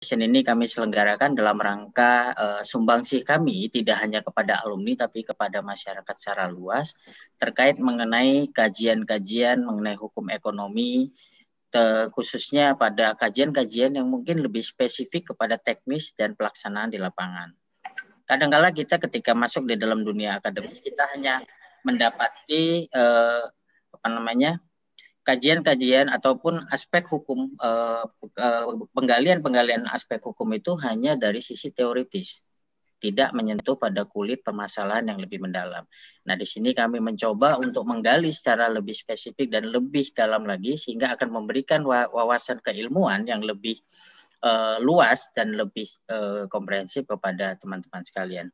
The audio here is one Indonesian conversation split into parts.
session ini kami selenggarakan dalam rangka uh, eh, sumbangsih kami tidak hanya kepada alumni tapi kepada masyarakat secara luas terkait mengenai kajian-kajian mengenai hukum ekonomi khususnya pada kajian-kajian yang mungkin lebih spesifik kepada teknis dan pelaksanaan di lapangan. Kadangkala -kadang kita ketika masuk di dalam dunia akademis kita hanya mendapati uh, apa namanya kajian-kajian ataupun aspek hukum eh, eh, penggalian-penggalian aspek hukum itu hanya dari sisi teoritis tidak menyentuh pada kulit permasalahan yang lebih mendalam. Nah, di sini kami mencoba untuk menggali secara lebih spesifik dan lebih dalam lagi sehingga akan memberikan wawasan keilmuan yang lebih uh, luas dan lebih uh, komprehensif kepada teman-teman sekalian.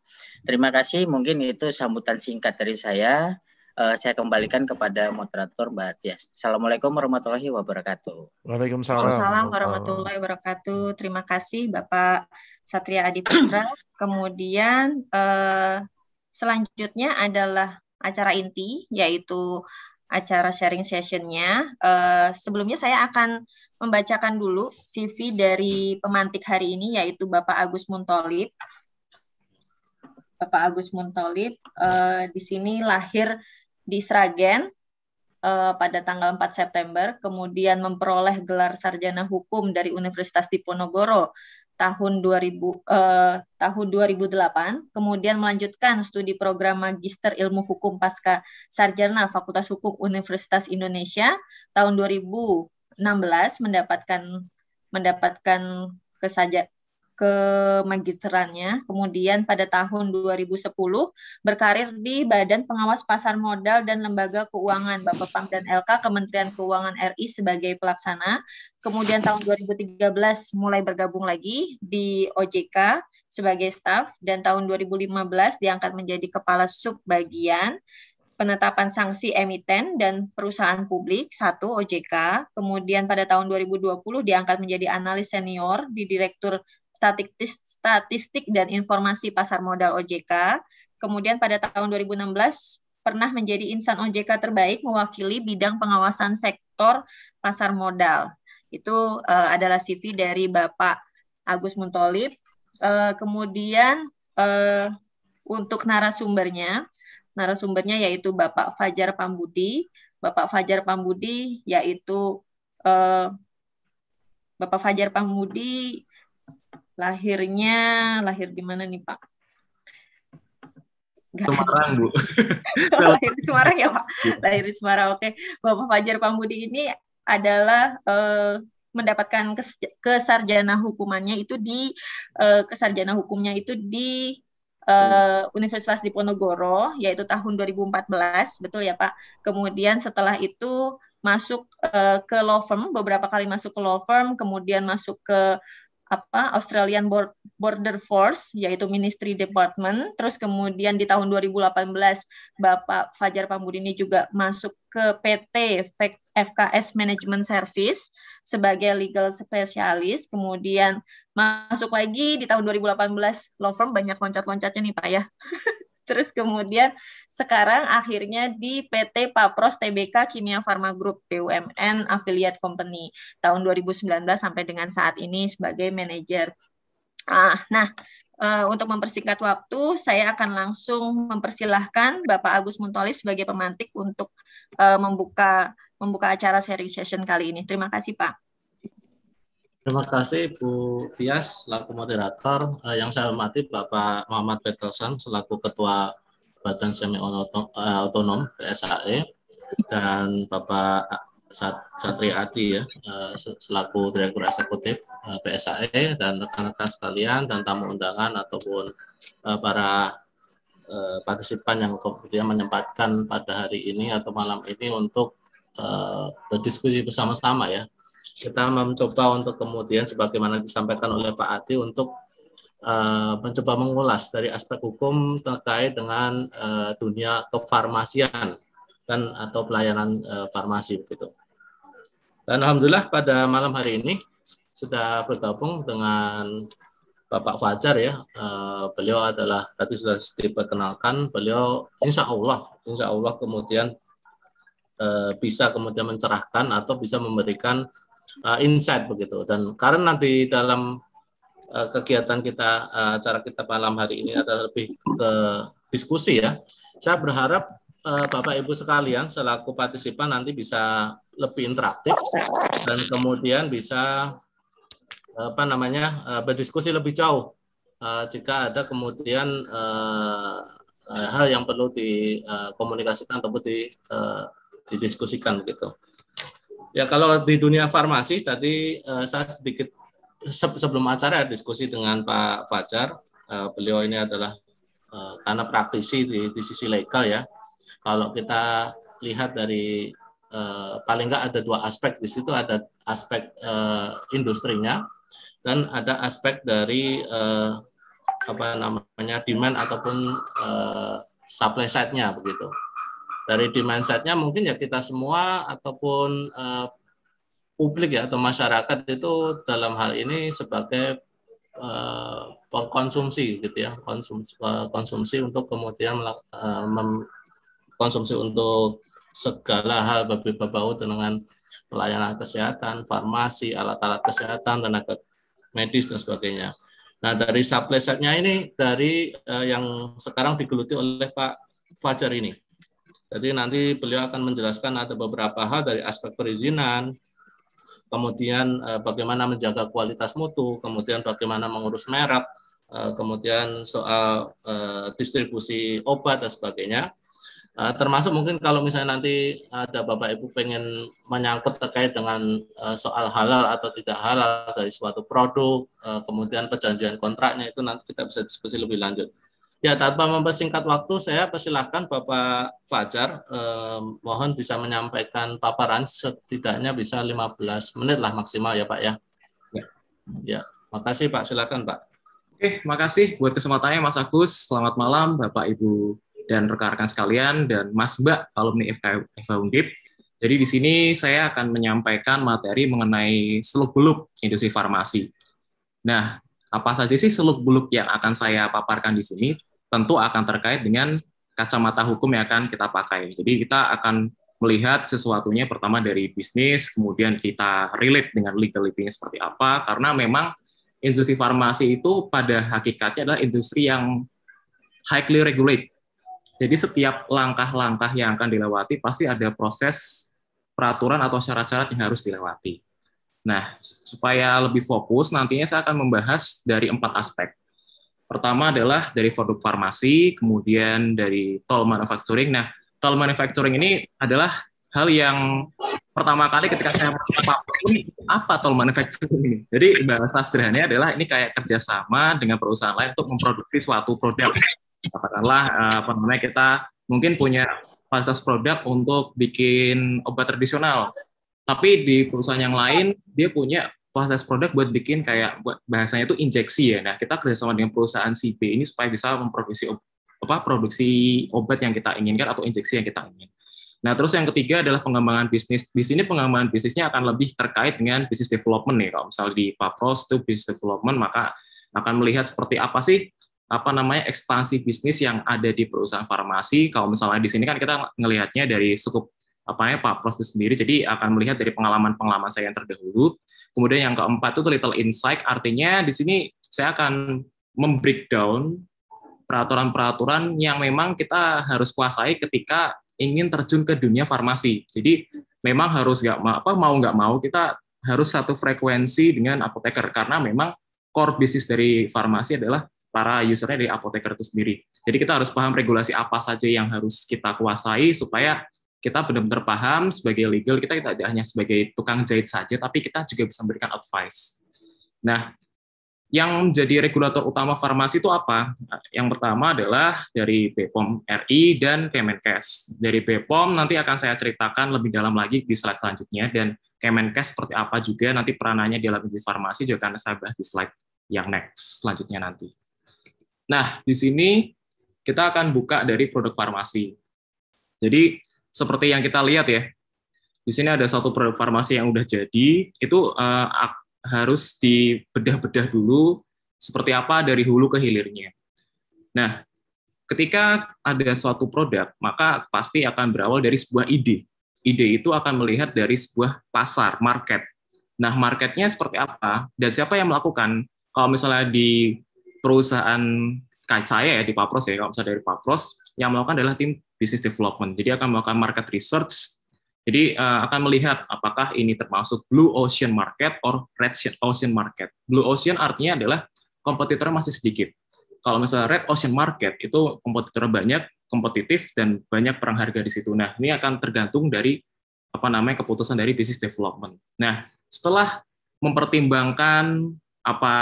Terima kasih, mungkin itu sambutan singkat dari saya uh, saya kembalikan kepada moderator Mbak Tias. Assalamualaikum warahmatullahi wabarakatuh. Waalaikumsalam. Waalaikumsalam warahmatullahi wabarakatuh. Terima kasih Bapak Satria Putra. Kemudian uh, selanjutnya adalah acara inti yaitu acara sharing sessionnya. Uh, sebelumnya saya akan membacakan dulu CV dari pemantik hari ini yaitu Bapak Agus Muntolib. Bapak Agus Muntolib uh, di sini lahir di Sragen uh, pada tanggal 4 September, kemudian memperoleh gelar sarjana hukum dari Universitas Diponegoro tahun 2000 uh, eh, tahun 2008, kemudian melanjutkan studi program Magister Ilmu Hukum Pasca Sarjana Fakultas Hukum Universitas Indonesia tahun 2016 mendapatkan mendapatkan kesaja, ke magisterannya, Kemudian pada tahun 2010 berkarir di Badan Pengawas Pasar Modal dan Lembaga Keuangan Bapak Pang dan LK Kementerian Keuangan RI sebagai pelaksana. Kemudian tahun 2013 mulai bergabung lagi di OJK sebagai staf dan tahun 2015 diangkat menjadi kepala sub bagian penetapan sanksi emiten dan perusahaan publik, satu OJK, kemudian pada tahun 2020 diangkat menjadi analis senior di Direktur statistik, statistik dan informasi pasar modal OJK. Kemudian pada tahun 2016 pernah menjadi insan OJK terbaik mewakili bidang pengawasan sektor pasar modal. Itu uh, adalah CV dari Bapak Agus Muntolib. Uh, kemudian uh, untuk narasumbernya, narasumbernya yaitu Bapak Fajar Pambudi. Bapak Fajar Pambudi yaitu uh, Bapak Fajar Pambudi Lahirnya, lahir di mana nih Pak? Gak Semarang Bu. Oh, lahir di Semarang ya Pak. Iya. Lahir di Semarang. Oke, Bapak Fajar Pambudi ini adalah uh, mendapatkan kes kesarjana hukumannya itu di uh, kesarjana hukumnya itu di uh, Universitas Diponegoro yaitu tahun 2014 betul ya Pak. Kemudian setelah itu masuk uh, ke law firm beberapa kali masuk ke law firm kemudian masuk ke apa Australian Border Force yaitu Ministry Department terus kemudian di tahun 2018 Bapak Fajar Pambudini juga masuk ke PT FKS Management Service sebagai legal spesialis kemudian masuk lagi di tahun 2018 law firm banyak loncat-loncatnya nih Pak ya Terus kemudian sekarang akhirnya di PT Papros TBK Kimia Pharma Group BUMN Affiliate Company tahun 2019 sampai dengan saat ini sebagai manajer. Ah, nah, Uh, untuk mempersingkat waktu, saya akan langsung mempersilahkan Bapak Agus Muntolif sebagai pemantik untuk uh, membuka membuka acara sharing session kali ini. Terima kasih, Pak. Terima kasih Bu Fias selaku moderator, eh, yang saya hormati Bapak Muhammad Peterson selaku Ketua Badan Semi eh, Otonom PSAE dan Bapak Sat Satria Adi ya eh, selaku Direktur Eksekutif eh, PSAE dan rekan-rekan sekalian dan tamu undangan ataupun eh, para eh, partisipan yang kemudian menyempatkan pada hari ini atau malam ini untuk berdiskusi bersama-sama ya kita mencoba untuk kemudian sebagaimana disampaikan oleh Pak Ati untuk uh, mencoba mengulas dari aspek hukum terkait dengan uh, dunia kefarmasian dan atau pelayanan uh, farmasi begitu. Dan alhamdulillah pada malam hari ini sudah bergabung dengan Bapak Fajar ya. Uh, beliau adalah tadi sudah diperkenalkan, beliau insya Allah, insya Allah kemudian bisa kemudian mencerahkan atau bisa memberikan uh, insight begitu. Dan karena di dalam uh, kegiatan kita, uh, acara kita malam hari ini adalah lebih ke diskusi ya. Saya berharap uh, Bapak Ibu sekalian selaku partisipan nanti bisa lebih interaktif dan kemudian bisa apa namanya uh, berdiskusi lebih jauh uh, jika ada kemudian uh, hal yang perlu dikomunikasikan atau di, didiskusikan gitu. Ya kalau di dunia farmasi tadi uh, saya sedikit se sebelum acara diskusi dengan Pak Fajar, uh, beliau ini adalah uh, karena praktisi di, di sisi legal ya. Kalau kita lihat dari uh, paling nggak ada dua aspek di situ ada aspek uh, industrinya dan ada aspek dari uh, apa namanya demand ataupun uh, supply side-nya begitu dari demand side mungkin ya kita semua ataupun uh, publik ya atau masyarakat itu dalam hal ini sebagai uh, eh, konsumsi gitu ya konsumsi uh, eh, konsumsi untuk kemudian uh, konsumsi untuk segala hal babi babau dengan pelayanan kesehatan, farmasi, alat-alat kesehatan, tenaga medis dan sebagainya. Nah dari supply side-nya ini dari uh, yang sekarang digeluti oleh Pak Fajar ini jadi nanti beliau akan menjelaskan ada beberapa hal dari aspek perizinan, kemudian eh, bagaimana menjaga kualitas mutu, kemudian bagaimana mengurus merek, eh, kemudian soal eh, distribusi obat dan sebagainya. Termasuk mungkin kalau misalnya nanti ada Bapak Ibu pengen menyangkut terkait dengan soal halal atau tidak halal dari suatu produk, kemudian perjanjian kontraknya itu nanti kita bisa diskusi lebih lanjut. Ya, tanpa mempersingkat waktu, saya persilahkan Bapak Fajar, eh, mohon bisa menyampaikan paparan setidaknya bisa 15 menit lah maksimal ya Pak ya. Ya, ya. makasih Pak, silakan Pak. Oke, makasih buat kesempatannya Mas Agus. Selamat malam Bapak Ibu dan rekan-rekan sekalian dan Mas Mbak alumni FK Undip. Jadi di sini saya akan menyampaikan materi mengenai seluk-beluk industri farmasi. Nah, apa saja sih seluk-beluk yang akan saya paparkan di sini? tentu akan terkait dengan kacamata hukum yang akan kita pakai. Jadi kita akan melihat sesuatunya pertama dari bisnis, kemudian kita relate dengan legality-nya seperti apa, karena memang industri farmasi itu pada hakikatnya adalah industri yang highly regulated. Jadi setiap langkah-langkah yang akan dilewati pasti ada proses peraturan atau syarat-syarat yang harus dilewati. Nah, supaya lebih fokus, nantinya saya akan membahas dari empat aspek. Pertama adalah dari produk farmasi, kemudian dari tol manufacturing. Nah, tol manufacturing ini adalah hal yang pertama kali ketika saya ini apa tol manufacturing ini. Jadi bahasa sederhananya adalah ini kayak kerjasama dengan perusahaan lain untuk memproduksi suatu produk. Katakanlah eh, apa namanya kita mungkin punya fasilitas produk untuk bikin obat tradisional, tapi di perusahaan yang lain dia punya proses produk buat bikin kayak buat bahasanya itu injeksi ya. Nah, kita kerjasama dengan perusahaan CB ini supaya bisa memproduksi apa produksi obat yang kita inginkan atau injeksi yang kita inginkan. Nah, terus yang ketiga adalah pengembangan bisnis. Di sini pengembangan bisnisnya akan lebih terkait dengan bisnis development nih. Kalau misalnya di Papros itu bisnis development, maka akan melihat seperti apa sih apa namanya ekspansi bisnis yang ada di perusahaan farmasi. Kalau misalnya di sini kan kita melihatnya dari cukup apa namanya Papros itu sendiri, jadi akan melihat dari pengalaman-pengalaman saya yang terdahulu. Kemudian yang keempat itu little insight, artinya di sini saya akan membreakdown peraturan-peraturan yang memang kita harus kuasai ketika ingin terjun ke dunia farmasi. Jadi memang harus nggak apa mau nggak mau kita harus satu frekuensi dengan apoteker karena memang core bisnis dari farmasi adalah para usernya dari apoteker itu sendiri. Jadi kita harus paham regulasi apa saja yang harus kita kuasai supaya kita benar-benar paham sebagai legal, kita tidak hanya sebagai tukang jahit saja, tapi kita juga bisa memberikan advice. Nah, yang menjadi regulator utama farmasi itu apa? Yang pertama adalah dari BPOM RI dan Kemenkes. Dari BPOM nanti akan saya ceritakan lebih dalam lagi di slide selanjutnya, dan Kemenkes seperti apa juga nanti peranannya di dalam industri farmasi juga akan saya bahas di slide yang next selanjutnya nanti. Nah, di sini kita akan buka dari produk farmasi. Jadi seperti yang kita lihat ya, di sini ada satu produk farmasi yang udah jadi, itu uh, harus dibedah-bedah dulu seperti apa dari hulu ke hilirnya. Nah, ketika ada suatu produk, maka pasti akan berawal dari sebuah ide. Ide itu akan melihat dari sebuah pasar, market. Nah, marketnya seperti apa dan siapa yang melakukan? Kalau misalnya di perusahaan saya ya di Papros ya, kalau misalnya dari Papros, yang melakukan adalah tim business development. Jadi akan melakukan market research, jadi uh, akan melihat apakah ini termasuk blue ocean market or red ocean market. Blue ocean artinya adalah kompetitornya masih sedikit. Kalau misalnya red ocean market itu kompetitornya banyak, kompetitif dan banyak perang harga di situ. Nah, ini akan tergantung dari apa namanya keputusan dari business development. Nah, setelah mempertimbangkan apa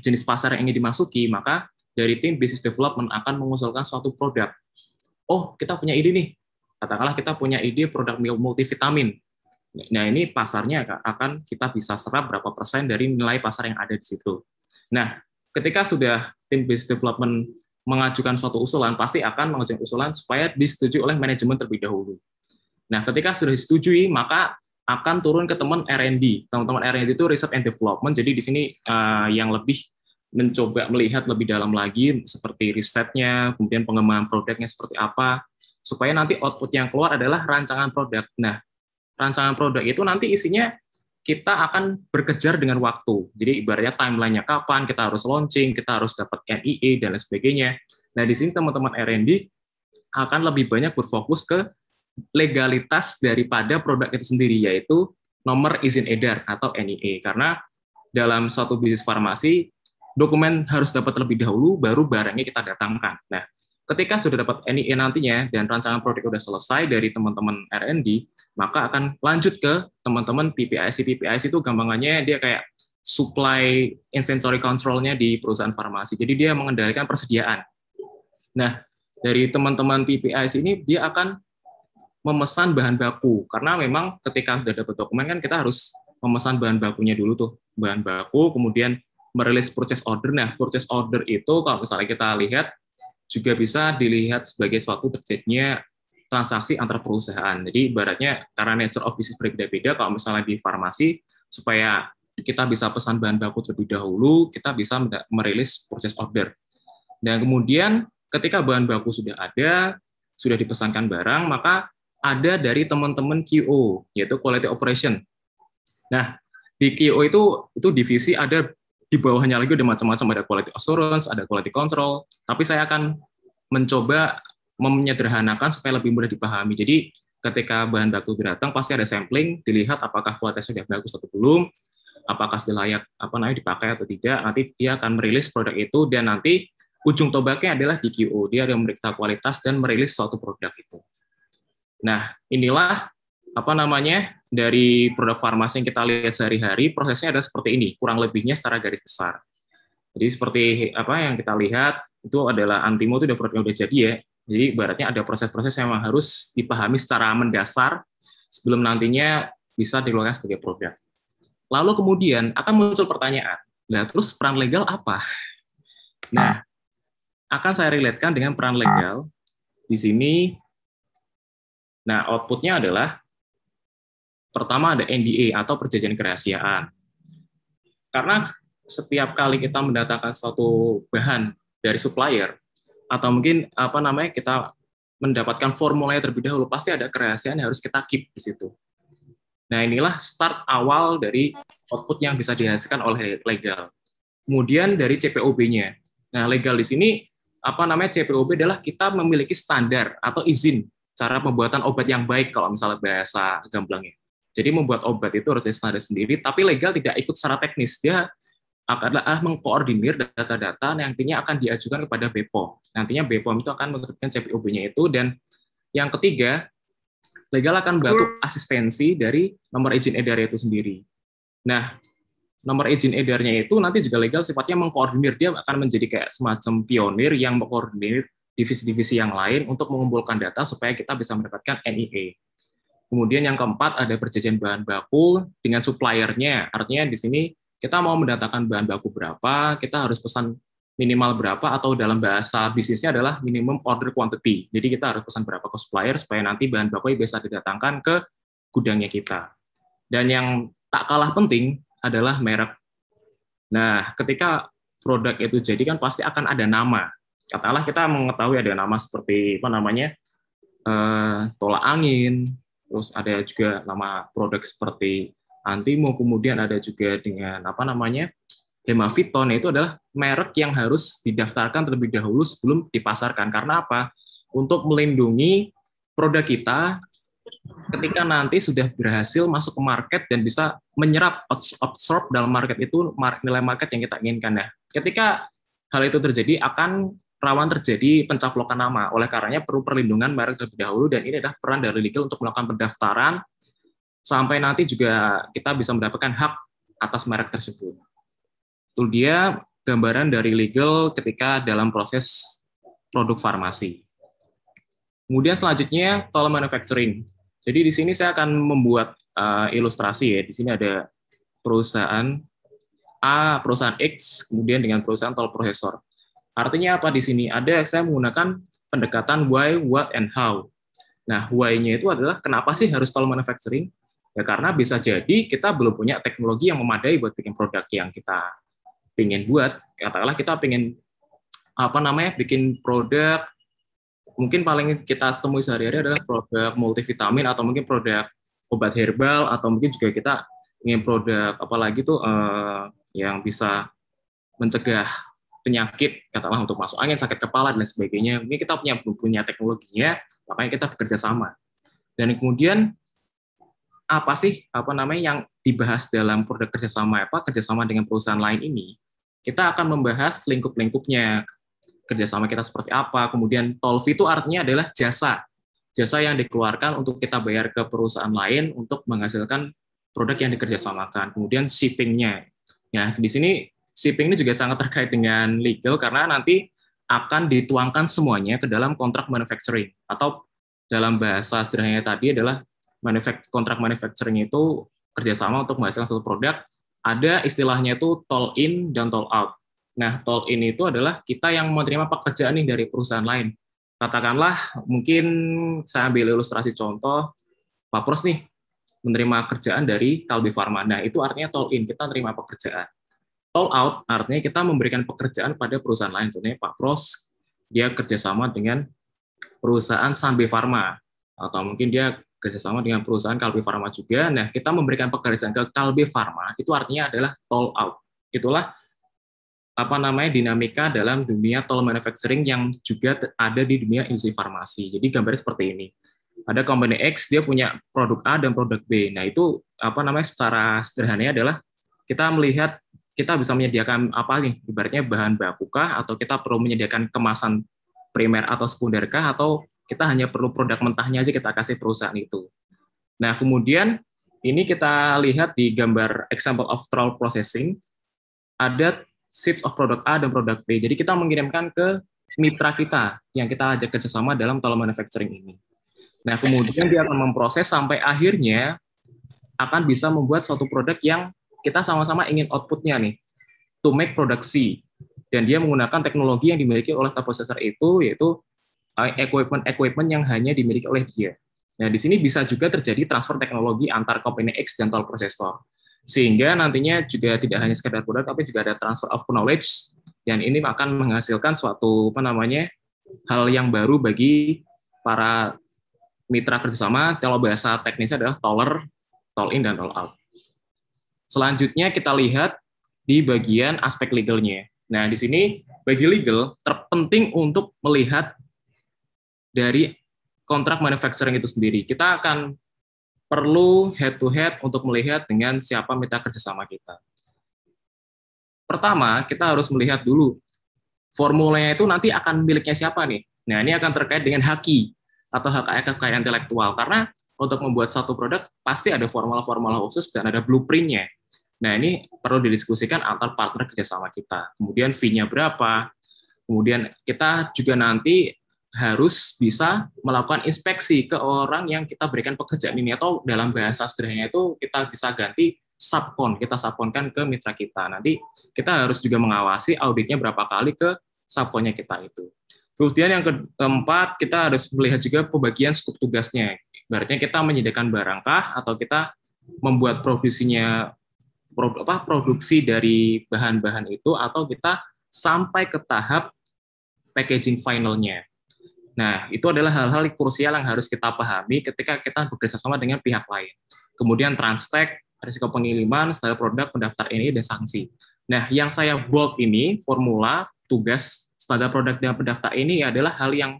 jenis pasar yang ingin dimasuki, maka dari tim business development akan mengusulkan suatu produk. Oh, kita punya ide nih. Katakanlah kita punya ide produk multivitamin. Nah, ini pasarnya akan kita bisa serap berapa persen dari nilai pasar yang ada di situ. Nah, ketika sudah tim business development mengajukan suatu usulan, pasti akan mengajukan usulan supaya disetujui oleh manajemen terlebih dahulu. Nah, ketika sudah disetujui, maka akan turun ke teman R&D. Teman-teman R&D itu research and development. Jadi di sini uh, yang lebih mencoba melihat lebih dalam lagi seperti risetnya, kemudian pengembangan produknya seperti apa, supaya nanti output yang keluar adalah rancangan produk. Nah, rancangan produk itu nanti isinya kita akan berkejar dengan waktu. Jadi ibaratnya timelinenya kapan, kita harus launching, kita harus dapat NIE, dan lain sebagainya. Nah, di sini teman-teman R&D akan lebih banyak berfokus ke legalitas daripada produk itu sendiri, yaitu nomor izin edar atau NIE. Karena dalam suatu bisnis farmasi, dokumen harus dapat terlebih dahulu, baru barangnya kita datangkan. Nah, ketika sudah dapat NIE nantinya dan rancangan produk sudah selesai dari teman-teman R&D, maka akan lanjut ke teman-teman PPIC. PPIC itu gampangannya dia kayak supply inventory control-nya di perusahaan farmasi. Jadi dia mengendalikan persediaan. Nah, dari teman-teman PPIC ini dia akan memesan bahan baku karena memang ketika sudah dapat dokumen kan kita harus memesan bahan bakunya dulu tuh bahan baku kemudian merilis purchase order nah purchase order itu kalau misalnya kita lihat juga bisa dilihat sebagai suatu terjadinya transaksi antar perusahaan jadi ibaratnya karena nature of business berbeda-beda kalau misalnya di farmasi supaya kita bisa pesan bahan baku terlebih dahulu kita bisa merilis purchase order dan kemudian ketika bahan baku sudah ada sudah dipesankan barang maka ada dari teman-teman QO, yaitu Quality Operation. Nah, di QO itu itu divisi ada di bawahnya lagi ada macam-macam ada quality assurance, ada quality control, tapi saya akan mencoba menyederhanakan supaya lebih mudah dipahami. Jadi ketika bahan baku datang pasti ada sampling, dilihat apakah kualitasnya sudah bagus atau belum, apakah sudah layak apa namanya dipakai atau tidak. Nanti dia akan merilis produk itu dan nanti ujung tobaknya adalah di QO. Dia akan memeriksa kualitas dan merilis suatu produk itu. Nah, inilah apa namanya dari produk farmasi yang kita lihat sehari-hari prosesnya ada seperti ini kurang lebihnya secara garis besar jadi seperti apa yang kita lihat itu adalah antimo itu udah produknya udah jadi ya jadi baratnya ada proses-proses yang harus dipahami secara mendasar sebelum nantinya bisa dikeluarkan sebagai produk lalu kemudian akan muncul pertanyaan nah terus peran legal apa nah akan saya relatekan dengan peran legal di sini Nah, outputnya adalah pertama ada NDA atau perjanjian kerahasiaan. Karena setiap kali kita mendatangkan suatu bahan dari supplier atau mungkin apa namanya kita mendapatkan formula yang terlebih dahulu pasti ada kerahasiaan yang harus kita keep di situ. Nah, inilah start awal dari output yang bisa dihasilkan oleh legal. Kemudian dari CPOB-nya. Nah, legal di sini apa namanya CPOB adalah kita memiliki standar atau izin cara pembuatan obat yang baik kalau misalnya bahasa gamblangnya. Jadi membuat obat itu harus standar sendiri, tapi legal tidak ikut secara teknis. Dia akanlah mengkoordinir data-data yang nantinya akan diajukan kepada BPOM. Nantinya BPOM itu akan menerbitkan CPOB-nya itu. Dan yang ketiga, legal akan membantu asistensi dari nomor izin edar itu sendiri. Nah, nomor izin edarnya itu nanti juga legal sifatnya mengkoordinir dia akan menjadi kayak semacam pionir yang mengkoordinir divisi-divisi yang lain untuk mengumpulkan data supaya kita bisa mendapatkan NIA. Kemudian yang keempat ada perjanjian bahan baku dengan suppliernya. Artinya di sini kita mau mendatangkan bahan baku berapa, kita harus pesan minimal berapa atau dalam bahasa bisnisnya adalah minimum order quantity. Jadi kita harus pesan berapa ke supplier supaya nanti bahan baku bisa didatangkan ke gudangnya kita. Dan yang tak kalah penting adalah merek. Nah, ketika produk itu jadi kan pasti akan ada nama katakanlah kita mengetahui ada nama seperti apa namanya eh, tolak angin, terus ada juga nama produk seperti antimo, kemudian ada juga dengan apa namanya hemaviton itu adalah merek yang harus didaftarkan terlebih dahulu sebelum dipasarkan karena apa? Untuk melindungi produk kita ketika nanti sudah berhasil masuk ke market dan bisa menyerap absorb dalam market itu nilai market yang kita inginkan ya. Ketika hal itu terjadi akan rawan terjadi pencaplokan nama. Oleh karenanya perlu perlindungan merek terlebih dahulu dan ini adalah peran dari legal untuk melakukan pendaftaran sampai nanti juga kita bisa mendapatkan hak atas merek tersebut. Itu dia gambaran dari legal ketika dalam proses produk farmasi. Kemudian selanjutnya toll manufacturing. Jadi di sini saya akan membuat uh, ilustrasi ya. Di sini ada perusahaan A, perusahaan X, kemudian dengan perusahaan toll processor. Artinya apa di sini? Ada saya menggunakan pendekatan why, what, and how. Nah, why-nya itu adalah kenapa sih harus toll manufacturing? Ya karena bisa jadi kita belum punya teknologi yang memadai buat bikin produk yang kita pingin buat. Katakanlah kita pingin apa namanya bikin produk mungkin paling kita temui sehari-hari adalah produk multivitamin atau mungkin produk obat herbal atau mungkin juga kita ingin produk apalagi tuh eh, yang bisa mencegah penyakit, katakanlah untuk masuk angin, sakit kepala, dan sebagainya. Ini kita punya, punya teknologinya, makanya kita bekerja sama. Dan kemudian apa sih apa namanya yang dibahas dalam produk kerjasama apa kerjasama dengan perusahaan lain ini kita akan membahas lingkup-lingkupnya kerjasama kita seperti apa kemudian tolfi itu artinya adalah jasa jasa yang dikeluarkan untuk kita bayar ke perusahaan lain untuk menghasilkan produk yang dikerjasamakan kemudian shippingnya ya di sini shipping ini juga sangat terkait dengan legal karena nanti akan dituangkan semuanya ke dalam kontrak manufacturing atau dalam bahasa sederhananya tadi adalah kontrak manufacturing itu kerjasama untuk menghasilkan suatu produk ada istilahnya itu toll in dan toll out. Nah, toll in itu adalah kita yang menerima pekerjaan nih dari perusahaan lain. Katakanlah mungkin saya ambil ilustrasi contoh Pak Pros nih menerima kerjaan dari Kalbi Farma. Nah, itu artinya toll in, kita menerima pekerjaan. All out artinya kita memberikan pekerjaan pada perusahaan lain. Contohnya Pak Pros, dia kerjasama dengan perusahaan Sambi Farma, atau mungkin dia kerjasama dengan perusahaan Kalbi Farma juga. Nah, kita memberikan pekerjaan ke Kalbi Farma, itu artinya adalah toll out. Itulah apa namanya dinamika dalam dunia toll manufacturing yang juga ada di dunia industri farmasi. Jadi gambarnya seperti ini. Ada company X dia punya produk A dan produk B. Nah, itu apa namanya secara sederhananya adalah kita melihat kita bisa menyediakan apa nih ibaratnya bahan baku kah atau kita perlu menyediakan kemasan primer atau sekunder kah atau kita hanya perlu produk mentahnya aja kita kasih perusahaan itu. Nah, kemudian ini kita lihat di gambar example of trial processing ada ships of product A dan product B. Jadi kita mengirimkan ke mitra kita yang kita ajak kerjasama dalam tolong manufacturing ini. Nah, kemudian dia akan memproses sampai akhirnya akan bisa membuat suatu produk yang kita sama-sama ingin outputnya nih to make produksi dan dia menggunakan teknologi yang dimiliki oleh processor itu yaitu eh, equipment equipment yang hanya dimiliki oleh dia. Nah, di sini bisa juga terjadi transfer teknologi antar company X dan top processor. Sehingga nantinya juga tidak hanya sekedar produk tapi juga ada transfer of knowledge dan ini akan menghasilkan suatu apa namanya hal yang baru bagi para mitra kerjasama kalau bahasa teknisnya adalah toller, toll in dan toll out. Selanjutnya kita lihat di bagian aspek legalnya. Nah, di sini bagi legal terpenting untuk melihat dari kontrak manufacturing itu sendiri. Kita akan perlu head to head untuk melihat dengan siapa mitra kerjasama kita. Pertama, kita harus melihat dulu formulanya itu nanti akan miliknya siapa nih. Nah, ini akan terkait dengan haki atau hak kekayaan intelektual karena untuk membuat satu produk pasti ada formula formal khusus dan ada blueprintnya. Nah, ini perlu didiskusikan antar partner kerjasama kita. Kemudian fee-nya berapa, kemudian kita juga nanti harus bisa melakukan inspeksi ke orang yang kita berikan pekerjaan ini atau dalam bahasa sederhananya itu kita bisa ganti subkon, kita subkonkan ke mitra kita. Nanti kita harus juga mengawasi auditnya berapa kali ke subkonnya kita itu. Kemudian yang keempat, kita harus melihat juga pembagian skup tugasnya. berarti kita menyediakan barangkah atau kita membuat provisinya produk apa produksi dari bahan-bahan itu atau kita sampai ke tahap packaging finalnya. Nah, itu adalah hal-hal krusial yang harus kita pahami ketika kita bekerja sama dengan pihak lain. Kemudian transtek, risiko pengiriman, standar produk, pendaftar ini, dan sanksi. Nah, yang saya bold ini, formula, tugas, standar produk, dan pendaftar ini adalah hal yang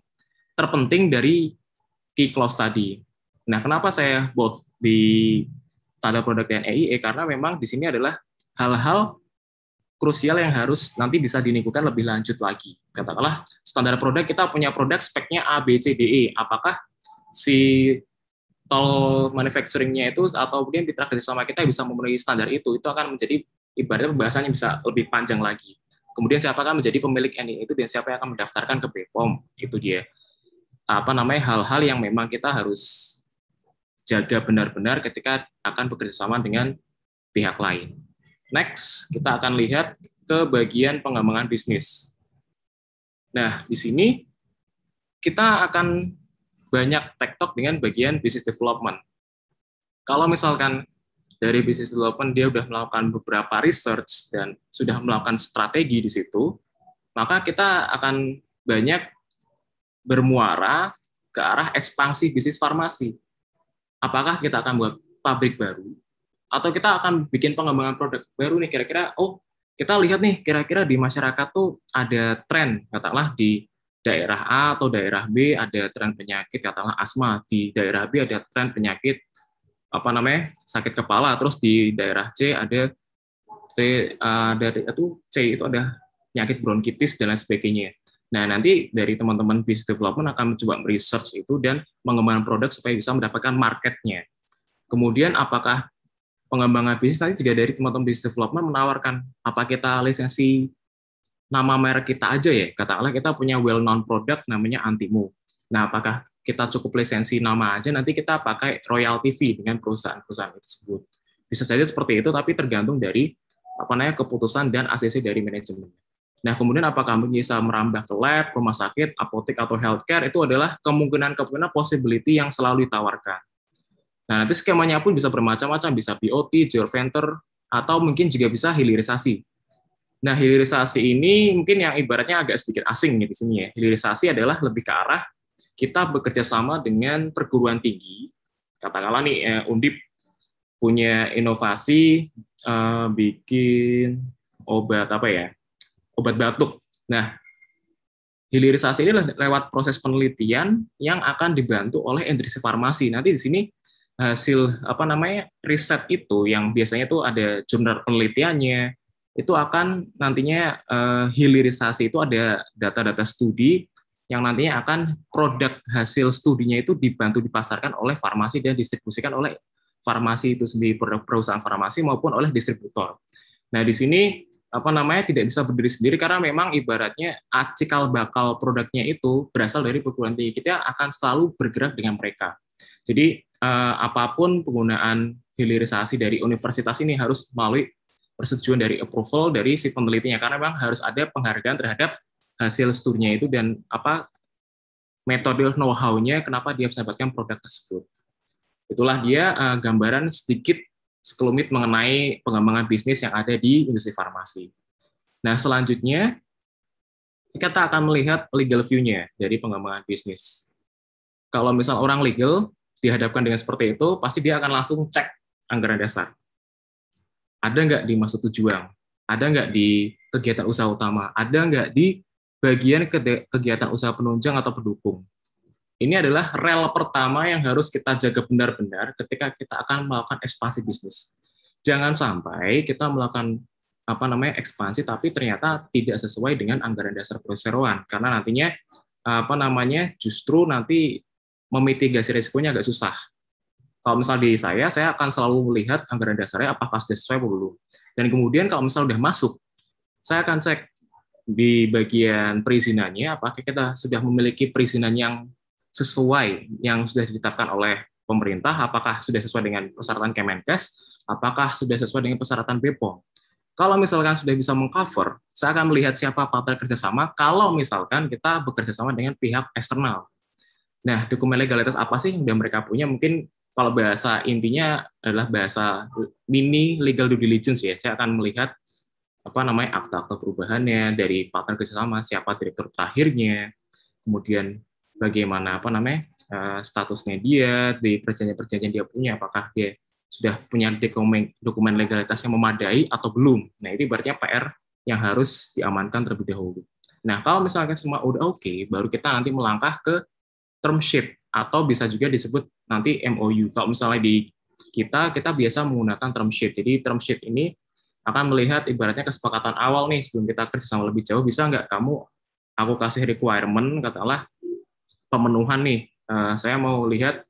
terpenting dari key clause tadi. Nah, kenapa saya bold di standar produk dan EIE karena memang di sini adalah hal-hal krusial yang harus nanti bisa dinikukan lebih lanjut lagi. Katakanlah standar produk kita punya produk speknya A B C D E. Apakah si tol manufacturingnya itu atau mungkin mitra kerjasama kita bisa memenuhi standar itu itu akan menjadi ibaratnya pembahasannya bisa lebih panjang lagi kemudian siapa akan menjadi pemilik NI itu dan siapa yang akan mendaftarkan ke BPOM itu dia apa namanya hal-hal yang memang kita harus jaga benar-benar ketika akan bekerjasama dengan pihak lain. Next, kita akan lihat ke bagian pengembangan bisnis. Nah, di sini kita akan banyak tektok dengan bagian business development. Kalau misalkan dari business development dia sudah melakukan beberapa research dan sudah melakukan strategi di situ, maka kita akan banyak bermuara ke arah ekspansi bisnis farmasi apakah kita akan buat pabrik baru atau kita akan bikin pengembangan produk baru nih kira-kira oh kita lihat nih kira-kira di masyarakat tuh ada tren katakanlah di daerah A atau daerah B ada tren penyakit katakanlah asma di daerah B ada tren penyakit apa namanya sakit kepala terus di daerah C ada T, ada itu C itu ada penyakit bronkitis dan lain sebagainya Nah, nanti dari teman-teman business development akan mencoba research itu dan mengembangkan produk supaya bisa mendapatkan marketnya. Kemudian apakah pengembangan bisnis tadi juga dari teman-teman business development menawarkan apa kita lisensi nama merek kita aja ya, katakanlah kita punya well known product namanya Antimo. Nah, apakah kita cukup lisensi nama aja nanti kita pakai royalty fee dengan perusahaan-perusahaan tersebut. Bisa saja seperti itu tapi tergantung dari apa namanya keputusan dan ACC dari manajemen. Nah, kemudian apakah bisa merambah ke lab, rumah sakit, apotek, atau healthcare, itu adalah kemungkinan-kemungkinan possibility yang selalu ditawarkan. Nah, nanti skemanya pun bisa bermacam-macam, bisa BOT, venture, atau mungkin juga bisa hilirisasi. Nah, hilirisasi ini mungkin yang ibaratnya agak sedikit asing nih di sini ya. Hilirisasi adalah lebih ke arah kita bekerja sama dengan perguruan tinggi. Katakanlah nih eh, Undip punya inovasi eh, bikin obat apa ya? obat batuk. Nah, hilirisasi ini lewat proses penelitian yang akan dibantu oleh industri farmasi. Nanti di sini hasil apa namanya riset itu yang biasanya itu ada jurnal penelitiannya itu akan nantinya uh, hilirisasi itu ada data-data studi yang nantinya akan produk hasil studinya itu dibantu dipasarkan oleh farmasi dan distribusikan oleh farmasi itu sendiri perusahaan farmasi maupun oleh distributor. Nah di sini apa namanya tidak bisa berdiri sendiri karena memang ibaratnya cikal bakal produknya itu berasal dari perguruan tinggi kita akan selalu bergerak dengan mereka. Jadi eh, apapun penggunaan hilirisasi dari universitas ini harus melalui persetujuan dari approval dari si penelitinya karena memang harus ada penghargaan terhadap hasil studinya itu dan apa metode know-how-nya kenapa dia bisa produk tersebut. Itulah dia eh, gambaran sedikit sekelumit mengenai pengembangan bisnis yang ada di industri farmasi. Nah, selanjutnya kita akan melihat legal view-nya dari pengembangan bisnis. Kalau misal orang legal dihadapkan dengan seperti itu, pasti dia akan langsung cek anggaran dasar. Ada nggak di masa tujuan? Ada nggak di kegiatan usaha utama? Ada nggak di bagian kegiatan usaha penunjang atau pendukung? ini adalah rel pertama yang harus kita jaga benar-benar ketika kita akan melakukan ekspansi bisnis. Jangan sampai kita melakukan apa namanya ekspansi tapi ternyata tidak sesuai dengan anggaran dasar perseroan karena nantinya apa namanya justru nanti memitigasi risikonya agak susah. Kalau misal di saya, saya akan selalu melihat anggaran dasarnya apakah sudah sesuai atau belum. Dan kemudian kalau misal sudah masuk, saya akan cek di bagian perizinannya apakah kita sudah memiliki perizinan yang sesuai yang sudah ditetapkan oleh pemerintah, apakah sudah sesuai dengan persyaratan Kemenkes, apakah sudah sesuai dengan persyaratan BPOM. Kalau misalkan sudah bisa mengcover, saya akan melihat siapa partner kerjasama kalau misalkan kita bekerja sama dengan pihak eksternal. Nah, dokumen legalitas apa sih yang mereka punya? Mungkin kalau bahasa intinya adalah bahasa mini legal due diligence ya. Saya akan melihat apa namanya akta-akta perubahannya dari partner kerjasama, siapa direktur terakhirnya, kemudian bagaimana apa namanya uh, statusnya dia di perjanjian-perjanjian dia punya apakah dia sudah punya dokumen dokumen legalitas yang memadai atau belum nah ini ibaratnya PR yang harus diamankan terlebih dahulu nah kalau misalkan semua udah oke okay, baru kita nanti melangkah ke term sheet atau bisa juga disebut nanti MOU kalau misalnya di kita kita biasa menggunakan term sheet jadi term sheet ini akan melihat ibaratnya kesepakatan awal nih sebelum kita kerjasama lebih jauh bisa nggak kamu aku kasih requirement katalah pemenuhan nih, uh, saya mau lihat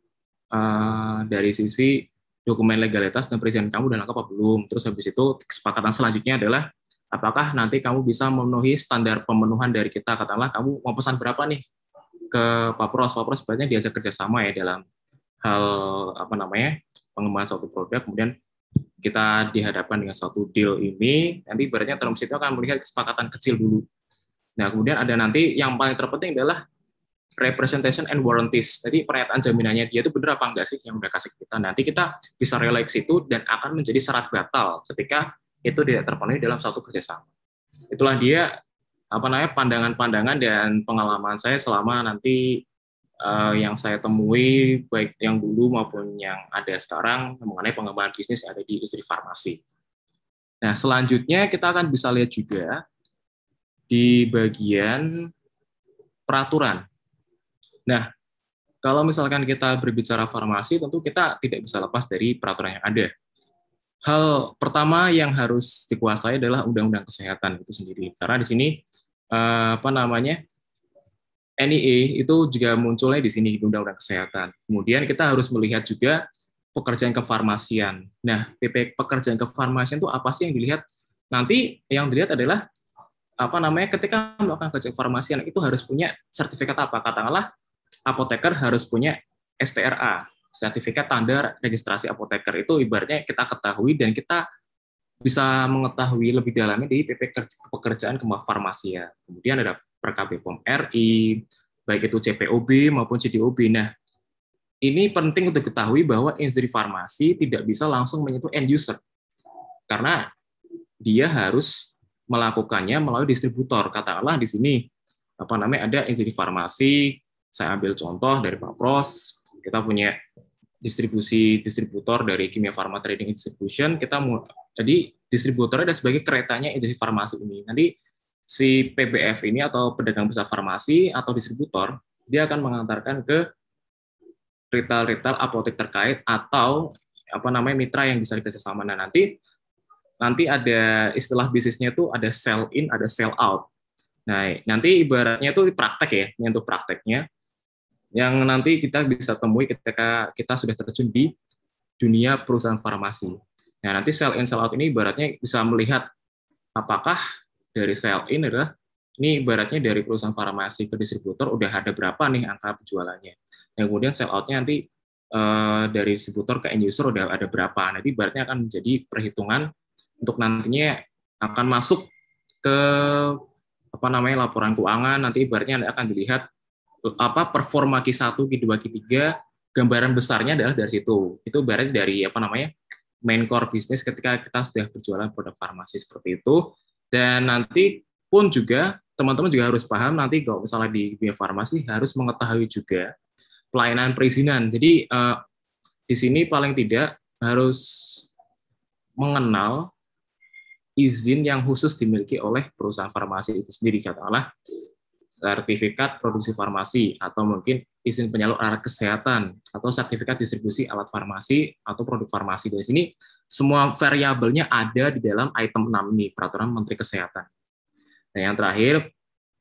uh, dari sisi dokumen legalitas dan presiden kamu udah lengkap apa belum. Terus habis itu kesepakatan selanjutnya adalah apakah nanti kamu bisa memenuhi standar pemenuhan dari kita. Katakanlah kamu mau pesan berapa nih ke Pak Pak Papros sebenarnya diajak kerjasama ya dalam hal apa namanya pengembangan suatu produk. Kemudian kita dihadapkan dengan suatu deal ini, nanti ibaratnya terms itu akan melihat kesepakatan kecil dulu. Nah, kemudian ada nanti yang paling terpenting adalah representation and warranties. Jadi pernyataan jaminannya dia itu benar apa enggak sih yang udah kasih kita. Nanti kita bisa relax itu dan akan menjadi syarat batal ketika itu tidak terpenuhi dalam satu kerjasama. Itulah dia apa namanya pandangan-pandangan dan pengalaman saya selama nanti uh, yang saya temui baik yang dulu maupun yang ada sekarang mengenai pengembangan bisnis ada di industri farmasi. Nah, selanjutnya kita akan bisa lihat juga di bagian peraturan. Nah, kalau misalkan kita berbicara farmasi, tentu kita tidak bisa lepas dari peraturan yang ada. Hal pertama yang harus dikuasai adalah undang-undang kesehatan itu sendiri, karena di sini eh, apa namanya NIE itu juga munculnya di sini undang-undang kesehatan. Kemudian kita harus melihat juga pekerjaan kefarmasian. Nah, PP pekerjaan kefarmasian itu apa sih yang dilihat? Nanti yang dilihat adalah apa namanya ketika melakukan kerja kefarmasian itu harus punya sertifikat apa? Katakanlah apoteker harus punya STRA, sertifikat tanda registrasi apoteker itu ibaratnya kita ketahui dan kita bisa mengetahui lebih dalamnya di PP pekerjaan farmasi ya. Kemudian ada Perkab POM RI, baik itu CPOB maupun CDOB. Nah, ini penting untuk diketahui bahwa industri farmasi tidak bisa langsung menyentuh end user karena dia harus melakukannya melalui distributor. Katakanlah di sini apa namanya ada industri farmasi saya ambil contoh dari Pak Pros, kita punya distribusi distributor dari Kimia pharma Trading institution kita mau, jadi distributornya dan sebagai keretanya industri farmasi ini. Nanti si PBF ini atau pedagang besar farmasi atau distributor, dia akan mengantarkan ke retail-retail apotek terkait atau apa namanya mitra yang bisa sama Nah, nanti nanti ada istilah bisnisnya itu ada sell in, ada sell out. Nah, nanti ibaratnya itu praktek ya, ini untuk prakteknya yang nanti kita bisa temui ketika kita sudah terjun di dunia perusahaan farmasi. Nah, nanti sell in sell out ini ibaratnya bisa melihat apakah dari sell in adalah ini ibaratnya dari perusahaan farmasi ke distributor udah ada berapa nih angka penjualannya. Nah, kemudian sell out-nya nanti eh, dari distributor ke end user udah ada berapa. Nanti ibaratnya akan menjadi perhitungan untuk nantinya akan masuk ke apa namanya laporan keuangan nanti ibaratnya akan dilihat apa performa Q1, Q2, Q3 gambaran besarnya adalah dari situ. Itu berarti dari apa namanya? main core bisnis ketika kita sudah berjualan produk farmasi seperti itu. Dan nanti pun juga teman-teman juga harus paham nanti kalau misalnya di dunia farmasi harus mengetahui juga pelayanan perizinan. Jadi eh, di sini paling tidak harus mengenal izin yang khusus dimiliki oleh perusahaan farmasi itu sendiri katakanlah sertifikat produksi farmasi atau mungkin izin penyalur arah kesehatan atau sertifikat distribusi alat farmasi atau produk farmasi dari sini semua variabelnya ada di dalam item 6 ini peraturan Menteri Kesehatan. Nah yang terakhir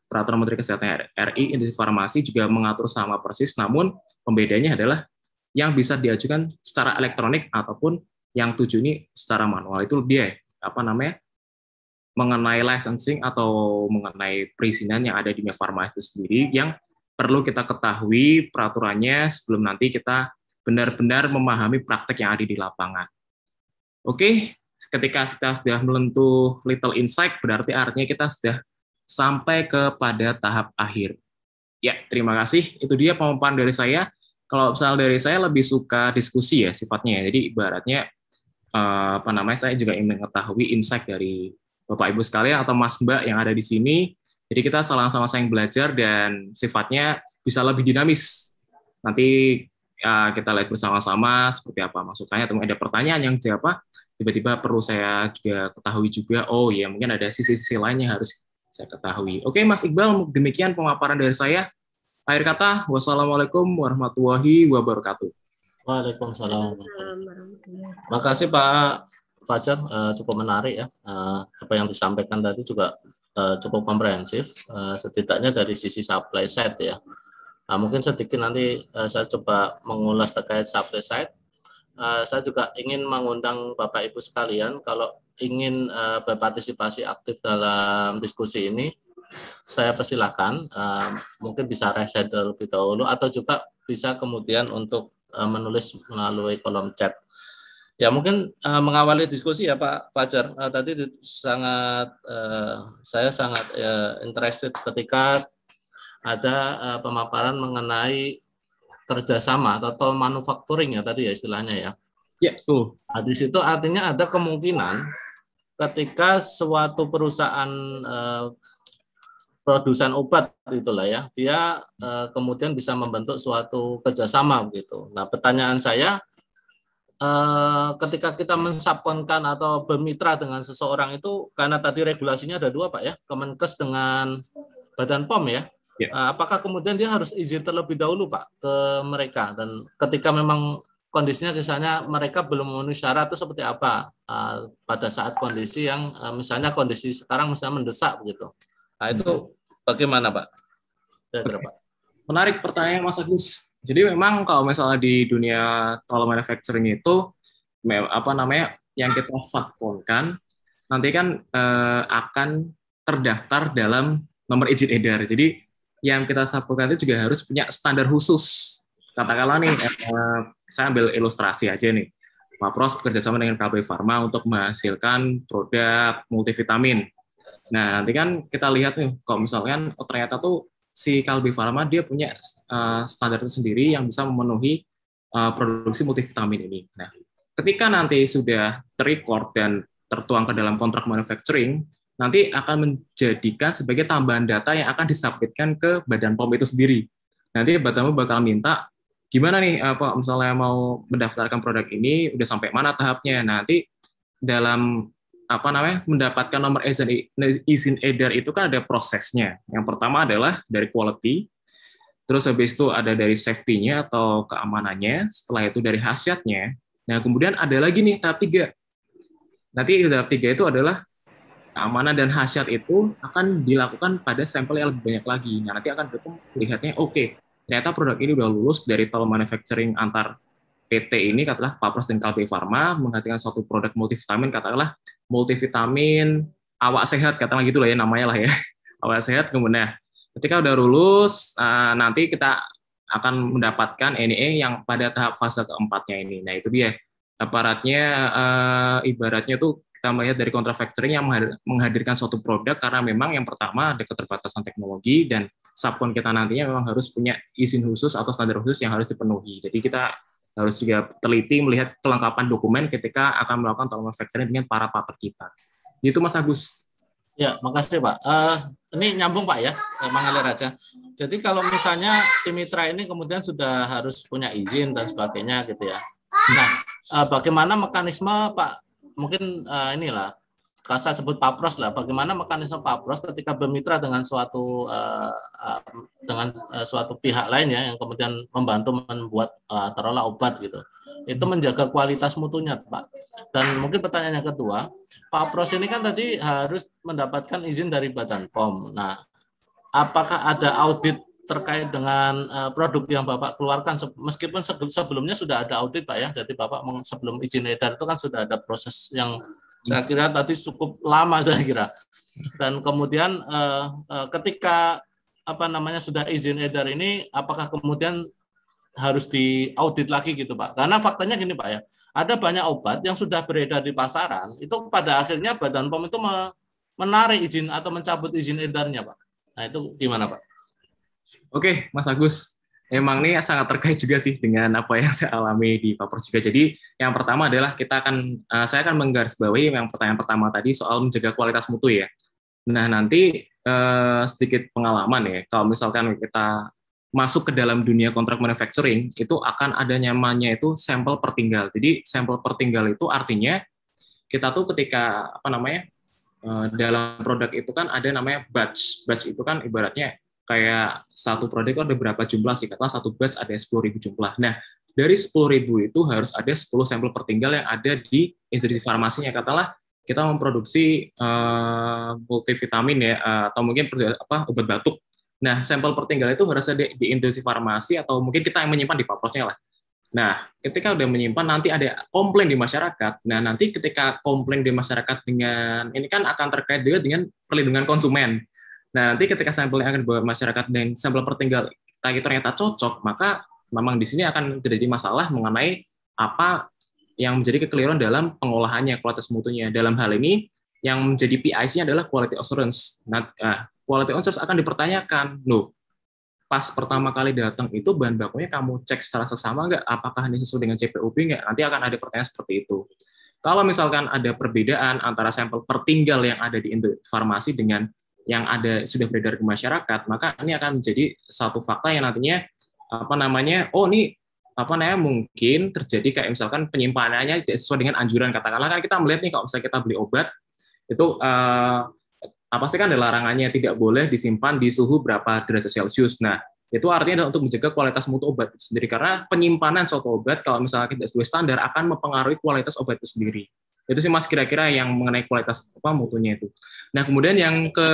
peraturan Menteri Kesehatan RI industri farmasi juga mengatur sama persis namun pembedanya adalah yang bisa diajukan secara elektronik ataupun yang tujuh ini secara manual itu dia apa namanya mengenai licensing atau mengenai perizinan yang ada di Mefarma itu sendiri yang perlu kita ketahui peraturannya sebelum nanti kita benar-benar memahami praktek yang ada di lapangan. Oke, ketika kita sudah melentuh little insight, berarti artinya kita sudah sampai kepada tahap akhir. Ya, terima kasih. Itu dia pemaparan dari saya. Kalau misalnya dari saya lebih suka diskusi ya sifatnya. Ya. Jadi ibaratnya eh, apa namanya saya juga ingin mengetahui insight dari Bapak Ibu sekalian atau Mas Mbak yang ada di sini. Jadi kita sama-sama yang belajar dan sifatnya bisa lebih dinamis. Nanti uh, kita lihat bersama-sama seperti apa maksudnya. Atau ada pertanyaan yang siapa tiba-tiba perlu saya juga ketahui juga. Oh ya mungkin ada sisi-sisi lainnya harus saya ketahui. Oke Mas Iqbal, demikian pemaparan dari saya. Akhir kata, wassalamualaikum warahmatullahi wabarakatuh. Waalaikumsalam. Terima kasih Pak Fajar uh, cukup menarik ya uh, apa yang disampaikan tadi juga uh, cukup komprehensif uh, setidaknya dari sisi supply side ya nah, mungkin sedikit nanti uh, saya coba mengulas terkait supply side uh, saya juga ingin mengundang bapak ibu sekalian kalau ingin uh, berpartisipasi aktif dalam diskusi ini saya persilahkan uh, mungkin bisa reset terlebih dahulu atau juga bisa kemudian untuk uh, menulis melalui kolom chat Ya mungkin uh, mengawali diskusi ya Pak Fajar. Uh, tadi sangat uh, saya sangat uh, interested ketika ada uh, pemaparan mengenai kerjasama atau manufacturing ya tadi ya istilahnya ya. Ya. Tuh. Nah, di situ artinya ada kemungkinan ketika suatu perusahaan uh, produsen obat itulah ya dia uh, kemudian bisa membentuk suatu kerjasama gitu. Nah pertanyaan saya Eh, ketika kita mensubkonkan atau bermitra dengan seseorang itu karena tadi regulasinya ada dua pak ya Kemenkes dengan Badan POM ya. ya. Eh, apakah kemudian dia harus izin terlebih dahulu pak ke mereka dan ketika memang kondisinya misalnya mereka belum memenuhi syarat itu seperti apa eh, pada saat kondisi yang misalnya kondisi sekarang misalnya mendesak begitu. Nah itu hmm. bagaimana pak? pak? Menarik pertanyaan Mas Agus jadi memang kalau misalnya di dunia kalau manufacturing itu apa namanya yang kita subkonkan nanti kan eh, akan terdaftar dalam nomor izin edar. Jadi yang kita subkonkan itu juga harus punya standar khusus. Katakanlah nih, eh, saya ambil ilustrasi aja nih. Pros bekerja sama dengan KB Pharma untuk menghasilkan produk multivitamin. Nah, nanti kan kita lihat nih, kalau misalkan oh, ternyata tuh si Kalbi Farma dia punya uh, standar sendiri yang bisa memenuhi uh, produksi multivitamin ini. Nah, ketika nanti sudah terrecord dan tertuang ke dalam kontrak manufacturing, nanti akan menjadikan sebagai tambahan data yang akan disubmitkan ke Badan POM itu sendiri. Nanti Badan POM bakal minta gimana nih apa eh, misalnya mau mendaftarkan produk ini udah sampai mana tahapnya. Nanti dalam apa namanya mendapatkan nomor izin izin edar itu kan ada prosesnya. Yang pertama adalah dari quality, terus habis itu ada dari safety-nya atau keamanannya, setelah itu dari hasiatnya Nah, kemudian ada lagi nih tahap tiga. Nanti tahap tiga itu adalah keamanan dan hasiat itu akan dilakukan pada sampel yang lebih banyak lagi. Nah, nanti akan kita lihatnya, oke, okay, ternyata produk ini sudah lulus dari toll manufacturing antar PT ini katakanlah Papras dan Kalbe Farma menghasilkan suatu produk multivitamin katakanlah multivitamin awak sehat katakanlah gitulah ya namanya lah ya awak sehat kemudian nah, ketika udah lulus eh, nanti kita akan mendapatkan NIE yang pada tahap fase keempatnya ini nah itu dia aparatnya eh, ibaratnya tuh kita melihat dari contrafacturing yang menghadirkan suatu produk karena memang yang pertama ada keterbatasan teknologi dan subkon kita nantinya memang harus punya izin khusus atau standar khusus yang harus dipenuhi. Jadi kita harus juga teliti melihat kelengkapan dokumen ketika akan melakukan tolong dengan para partner kita. Itu Mas Agus. Ya, makasih Pak. Uh, ini nyambung Pak ya, mengalir aja. Jadi kalau misalnya si mitra ini kemudian sudah harus punya izin dan sebagainya gitu ya. Nah, uh, bagaimana mekanisme Pak? Mungkin uh, inilah kalau saya sebut papros lah, bagaimana mekanisme papros ketika bermitra dengan suatu uh, dengan uh, suatu pihak lain ya yang kemudian membantu membuat uh, terola obat gitu. Itu menjaga kualitas mutunya, Pak. Dan mungkin pertanyaannya yang kedua, papros ini kan tadi harus mendapatkan izin dari Badan POM. Nah, apakah ada audit terkait dengan uh, produk yang Bapak keluarkan meskipun sebelumnya sudah ada audit Pak ya. Jadi Bapak sebelum izin edar itu kan sudah ada proses yang saya hmm. kira tadi cukup lama saya kira. Dan kemudian eh, eh, ketika apa namanya sudah izin edar ini, apakah kemudian harus diaudit lagi gitu Pak? Karena faktanya gini Pak ya, ada banyak obat yang sudah beredar di pasaran, itu pada akhirnya Badan POM itu menarik izin atau mencabut izin edarnya Pak. Nah itu gimana Pak? Oke, Mas Agus, Emang ini sangat terkait juga sih dengan apa yang saya alami di Papor juga. Jadi yang pertama adalah kita akan uh, saya akan menggarisbawahi yang pertanyaan pertama tadi soal menjaga kualitas mutu ya. Nah nanti uh, sedikit pengalaman ya. Kalau misalkan kita masuk ke dalam dunia kontrak manufacturing itu akan ada nyamannya itu sampel pertinggal. Jadi sampel pertinggal itu artinya kita tuh ketika apa namanya uh, dalam produk itu kan ada namanya batch. Batch itu kan ibaratnya kayak satu produk ada berapa jumlah sih katakan satu batch ada sepuluh ribu jumlah. Nah, dari sepuluh ribu itu harus ada sepuluh sampel pertinggal yang ada di industri farmasinya. Katalah kita memproduksi uh, multivitamin ya uh, atau mungkin apa obat batuk. Nah, sampel pertinggal itu harus ada di institusi farmasi atau mungkin kita yang menyimpan di paprosnya lah. Nah, ketika udah menyimpan nanti ada komplain di masyarakat. Nah, nanti ketika komplain di masyarakat dengan ini kan akan terkait juga dengan perlindungan konsumen. Nah, nanti ketika sampel yang akan dibawa masyarakat dan sampel pertinggal tadi ternyata cocok, maka memang di sini akan terjadi masalah mengenai apa yang menjadi kekeliruan dalam pengolahannya, kualitas mutunya. Dalam hal ini, yang menjadi PIC-nya adalah quality assurance. Nah, eh, quality assurance akan dipertanyakan, no pas pertama kali datang itu bahan bakunya kamu cek secara sesama nggak, apakah ini sesuai dengan CPUP nggak, nanti akan ada pertanyaan seperti itu. Kalau misalkan ada perbedaan antara sampel pertinggal yang ada di farmasi dengan yang ada sudah beredar ke masyarakat, maka ini akan menjadi satu fakta yang nantinya apa namanya, oh ini apa namanya mungkin terjadi kayak misalkan penyimpanannya sesuai dengan anjuran katakanlah kan kita melihat nih kalau misalnya kita beli obat itu eh, apa sih kan ada larangannya tidak boleh disimpan di suhu berapa derajat celcius nah itu artinya untuk menjaga kualitas mutu obat itu sendiri karena penyimpanan suatu obat kalau misalnya tidak sesuai standar akan mempengaruhi kualitas obat itu sendiri itu sih mas kira-kira yang mengenai kualitas apa mutunya itu nah kemudian yang ke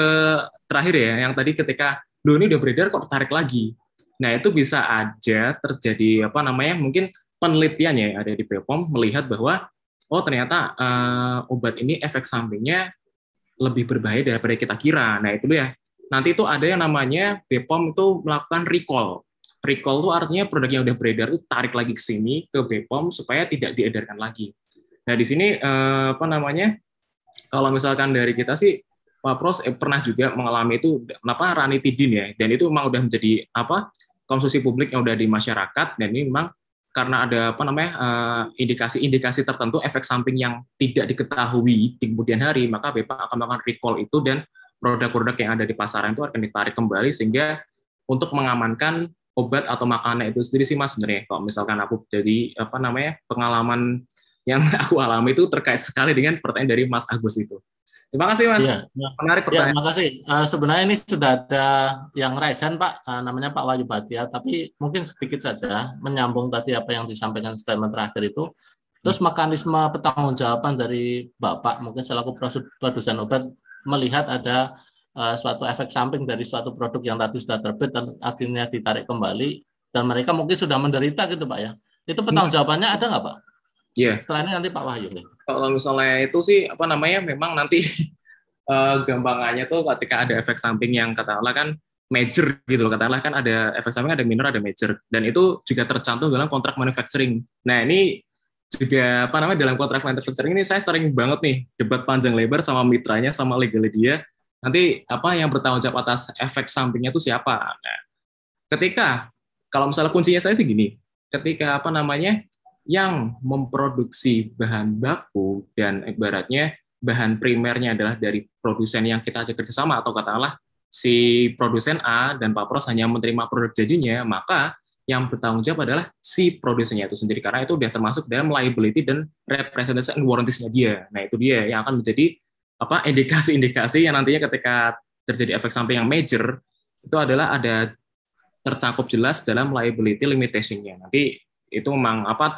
terakhir ya yang tadi ketika do ini udah beredar kok tertarik lagi nah itu bisa aja terjadi apa namanya mungkin penelitiannya ya ada di Bepom melihat bahwa oh ternyata uh, obat ini efek sampingnya lebih berbahaya daripada kita kira. Nah, itu ya. Nanti itu ada yang namanya Bepom itu melakukan recall. Recall itu artinya produk yang udah beredar itu tarik lagi ke sini ke Bepom supaya tidak diedarkan lagi. Nah di sini eh, apa namanya? Kalau misalkan dari kita sih Pak Pros eh, pernah juga mengalami itu kenapa ranitidin ya dan itu memang udah menjadi apa konsumsi publik yang udah di masyarakat dan ini memang karena ada apa namanya eh, indikasi-indikasi tertentu efek samping yang tidak diketahui di kemudian hari maka BPA akan melakukan recall itu dan produk-produk yang ada di pasaran itu akan ditarik kembali sehingga untuk mengamankan obat atau makanan itu sendiri sih mas sebenarnya kalau misalkan aku jadi apa namanya pengalaman yang aku alami itu terkait sekali dengan pertanyaan dari Mas Agus itu. Terima kasih Mas. Ya, Menarik iya, pertanyaan. Ya, terima kasih. Uh, eh, sebenarnya ini sudah ada yang resen Pak, uh, namanya Pak Wahyu Batia, tapi mungkin sedikit saja menyambung tadi apa yang disampaikan statement terakhir itu. Terus hmm. mekanisme pertanggungjawaban dari Bapak mungkin selaku produsen obat melihat ada uh, suatu efek samping dari suatu produk yang tadi sudah terbit dan akhirnya ditarik kembali dan mereka mungkin sudah menderita gitu Pak ya. Itu nah. pertanggungjawabannya ada nggak Pak? Ya, Yeah. Setelah nanti Pak Wahyu nih. Kalau misalnya itu sih apa namanya memang nanti uh, gampangannya tuh ketika ada efek samping yang katakanlah kan major gitu loh katakanlah kan ada efek samping ada minor ada major dan itu juga tercantum dalam kontrak manufacturing. Nah ini juga apa namanya dalam kontrak manufacturing ini saya sering banget nih debat panjang lebar sama mitranya sama legal dia nanti apa yang bertanggung jawab atas efek sampingnya itu siapa nah, ketika kalau misalnya kuncinya saya sih gini ketika apa namanya yang memproduksi bahan baku dan ibaratnya bahan primernya adalah dari produsen yang kita ajak kerjasama atau katakanlah si produsen A dan Pak Pros hanya menerima produk jadinya, maka yang bertanggung jawab adalah si produsennya itu sendiri karena itu sudah termasuk dalam liability dan representation and warranties-nya dia. Nah, itu dia yang akan menjadi apa indikasi-indikasi yang nantinya ketika terjadi efek samping yang major itu adalah ada tercakup jelas dalam liability limitation-nya. Nanti itu memang apa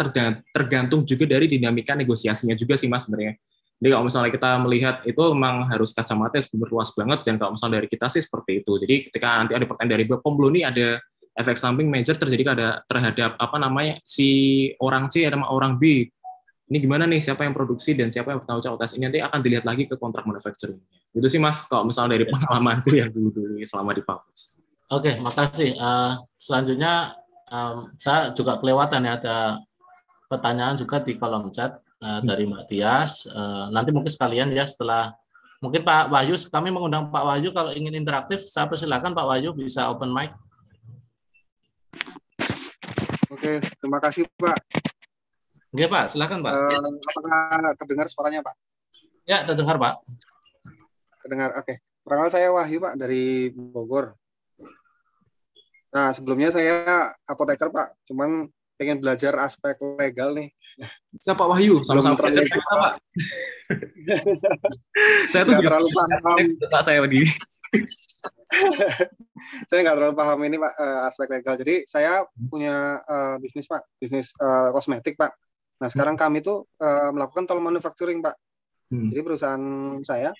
tergantung juga dari dinamika negosiasinya juga sih mas sebenarnya. Jadi kalau misalnya kita melihat itu memang harus kacamata harus berluas banget dan kalau misalnya dari kita sih seperti itu. Jadi ketika nanti ada pertanyaan dari Bapak belum ini ada efek samping major terjadi ada terhadap apa namanya si orang C sama orang B. Ini gimana nih siapa yang produksi dan siapa yang bertanggung jawab atas ini nanti akan dilihat lagi ke kontrak manufacturingnya. Itu sih Mas kalau misalnya dari pengalamanku yang dulu-dulu selama di Papus. Oke, makasih. Uh, selanjutnya um, saya juga kelewatan ya ada pertanyaan juga di kolom chat uh, dari Mbak Tias. Uh, nanti mungkin sekalian ya setelah mungkin Pak Wahyu kami mengundang Pak Wahyu kalau ingin interaktif saya persilakan Pak Wahyu bisa open mic. Oke, terima kasih Pak. Oke Pak, silakan Pak. Uh, apakah terdengar suaranya Pak? Ya, terdengar Pak. Terdengar, oke. Okay. Perangkat saya Wahyu Pak dari Bogor. Nah, sebelumnya saya apoteker, Pak. Cuman pengen belajar aspek legal nih. Saya Pak Wahyu, sama-sama belajar Pak. Pak. saya tuh nggak terlalu paham. Pak saya lagi. saya nggak terlalu paham ini Pak eh, aspek legal. Jadi saya hmm. punya uh, bisnis Pak, bisnis uh, kosmetik Pak. Nah hmm. sekarang kami tuh uh, melakukan toll manufacturing Pak. Hmm. Jadi perusahaan saya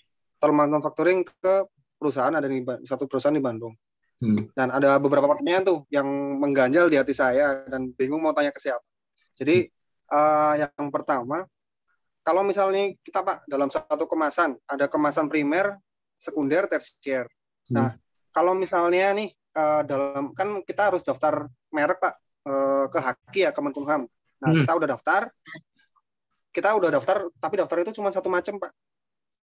toll manufacturing ke perusahaan ada di satu perusahaan di Bandung. Hmm. Dan ada beberapa pertanyaan tuh yang mengganjal di hati saya dan bingung mau tanya ke siapa. Jadi hmm. uh, yang pertama, kalau misalnya kita pak dalam satu kemasan ada kemasan primer, sekunder, tersier. Hmm. Nah kalau misalnya nih uh, dalam kan kita harus daftar merek pak uh, ke Haki ya Kemenkumham. Nah hmm. kita udah daftar, kita udah daftar tapi daftar itu cuma satu macam pak,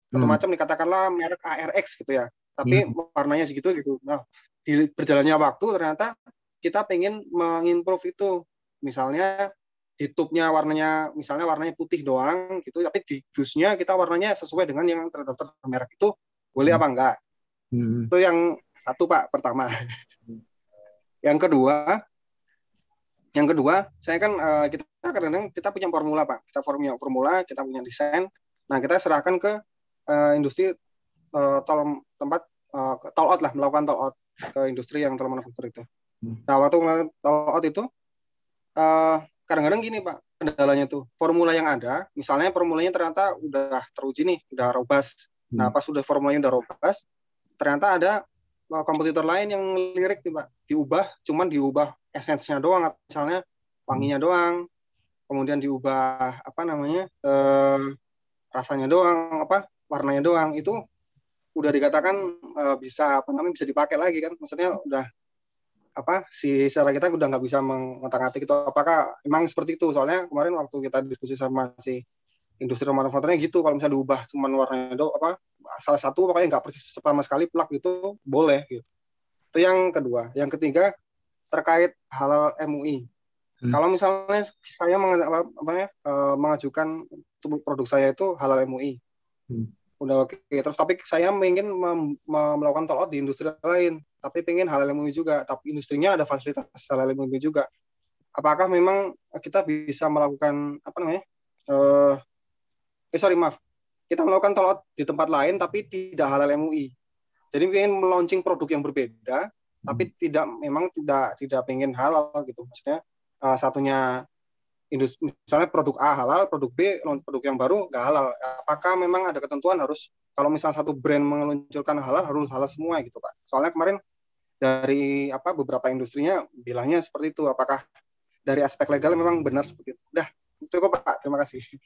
satu hmm. macam dikatakanlah merek ARX gitu ya. Tapi hmm. warnanya segitu gitu. Nah di berjalannya waktu ternyata kita pengen mengimprove itu. Misalnya di warnanya misalnya warnanya putih doang gitu tapi di dusnya kita warnanya sesuai dengan yang terdaftar merah itu boleh hmm. apa enggak hmm. itu yang satu pak pertama hmm. yang kedua yang kedua saya kan eh, kita karena kita punya formula pak kita punya formula kita punya desain nah kita serahkan ke eh, industri eh, tol tempat tol out lah melakukan tol out ke industri yang termanufaktur itu. Hmm. Nah waktu ngeliat out itu kadang eh, kadang-kadang gini pak kendalanya tuh formula yang ada misalnya formulanya ternyata udah teruji nih udah robas hmm. nah pas udah formulanya udah robas ternyata ada eh, kompetitor lain yang lirik nih pak diubah cuman diubah esensinya doang misalnya wanginya hmm. doang kemudian diubah apa namanya eh, rasanya doang apa warnanya doang itu udah dikatakan uh, bisa apa namanya bisa dipakai lagi kan maksudnya udah apa si secara kita udah nggak bisa mengotak-atik itu apakah emang seperti itu soalnya kemarin waktu kita diskusi sama si industri rumah manufakturnya gitu kalau misalnya diubah cuma warnanya do apa salah satu pokoknya nggak persis sama sekali plak gitu boleh gitu itu yang kedua yang ketiga terkait halal MUI hmm. kalau misalnya saya ya, eh, mengajukan produk saya itu halal MUI hmm udah oke okay. terus tapi saya ingin melakukan tolot di industri lain tapi pengen halal MUI juga tapi industrinya ada fasilitas halal MUI juga apakah memang kita bisa melakukan apa namanya eh, eh sorry maaf kita melakukan tolot di tempat lain tapi tidak halal MUI jadi ingin meluncing produk yang berbeda tapi hmm. tidak memang tidak tidak pengen halal gitu maksudnya uh, satunya industri, misalnya produk A halal, produk B produk yang baru nggak halal. Apakah memang ada ketentuan harus kalau misalnya satu brand meluncurkan halal harus halal semua gitu pak? Soalnya kemarin dari apa beberapa industrinya bilangnya seperti itu. Apakah dari aspek legal memang benar seperti itu? Udah cukup pak, terima kasih.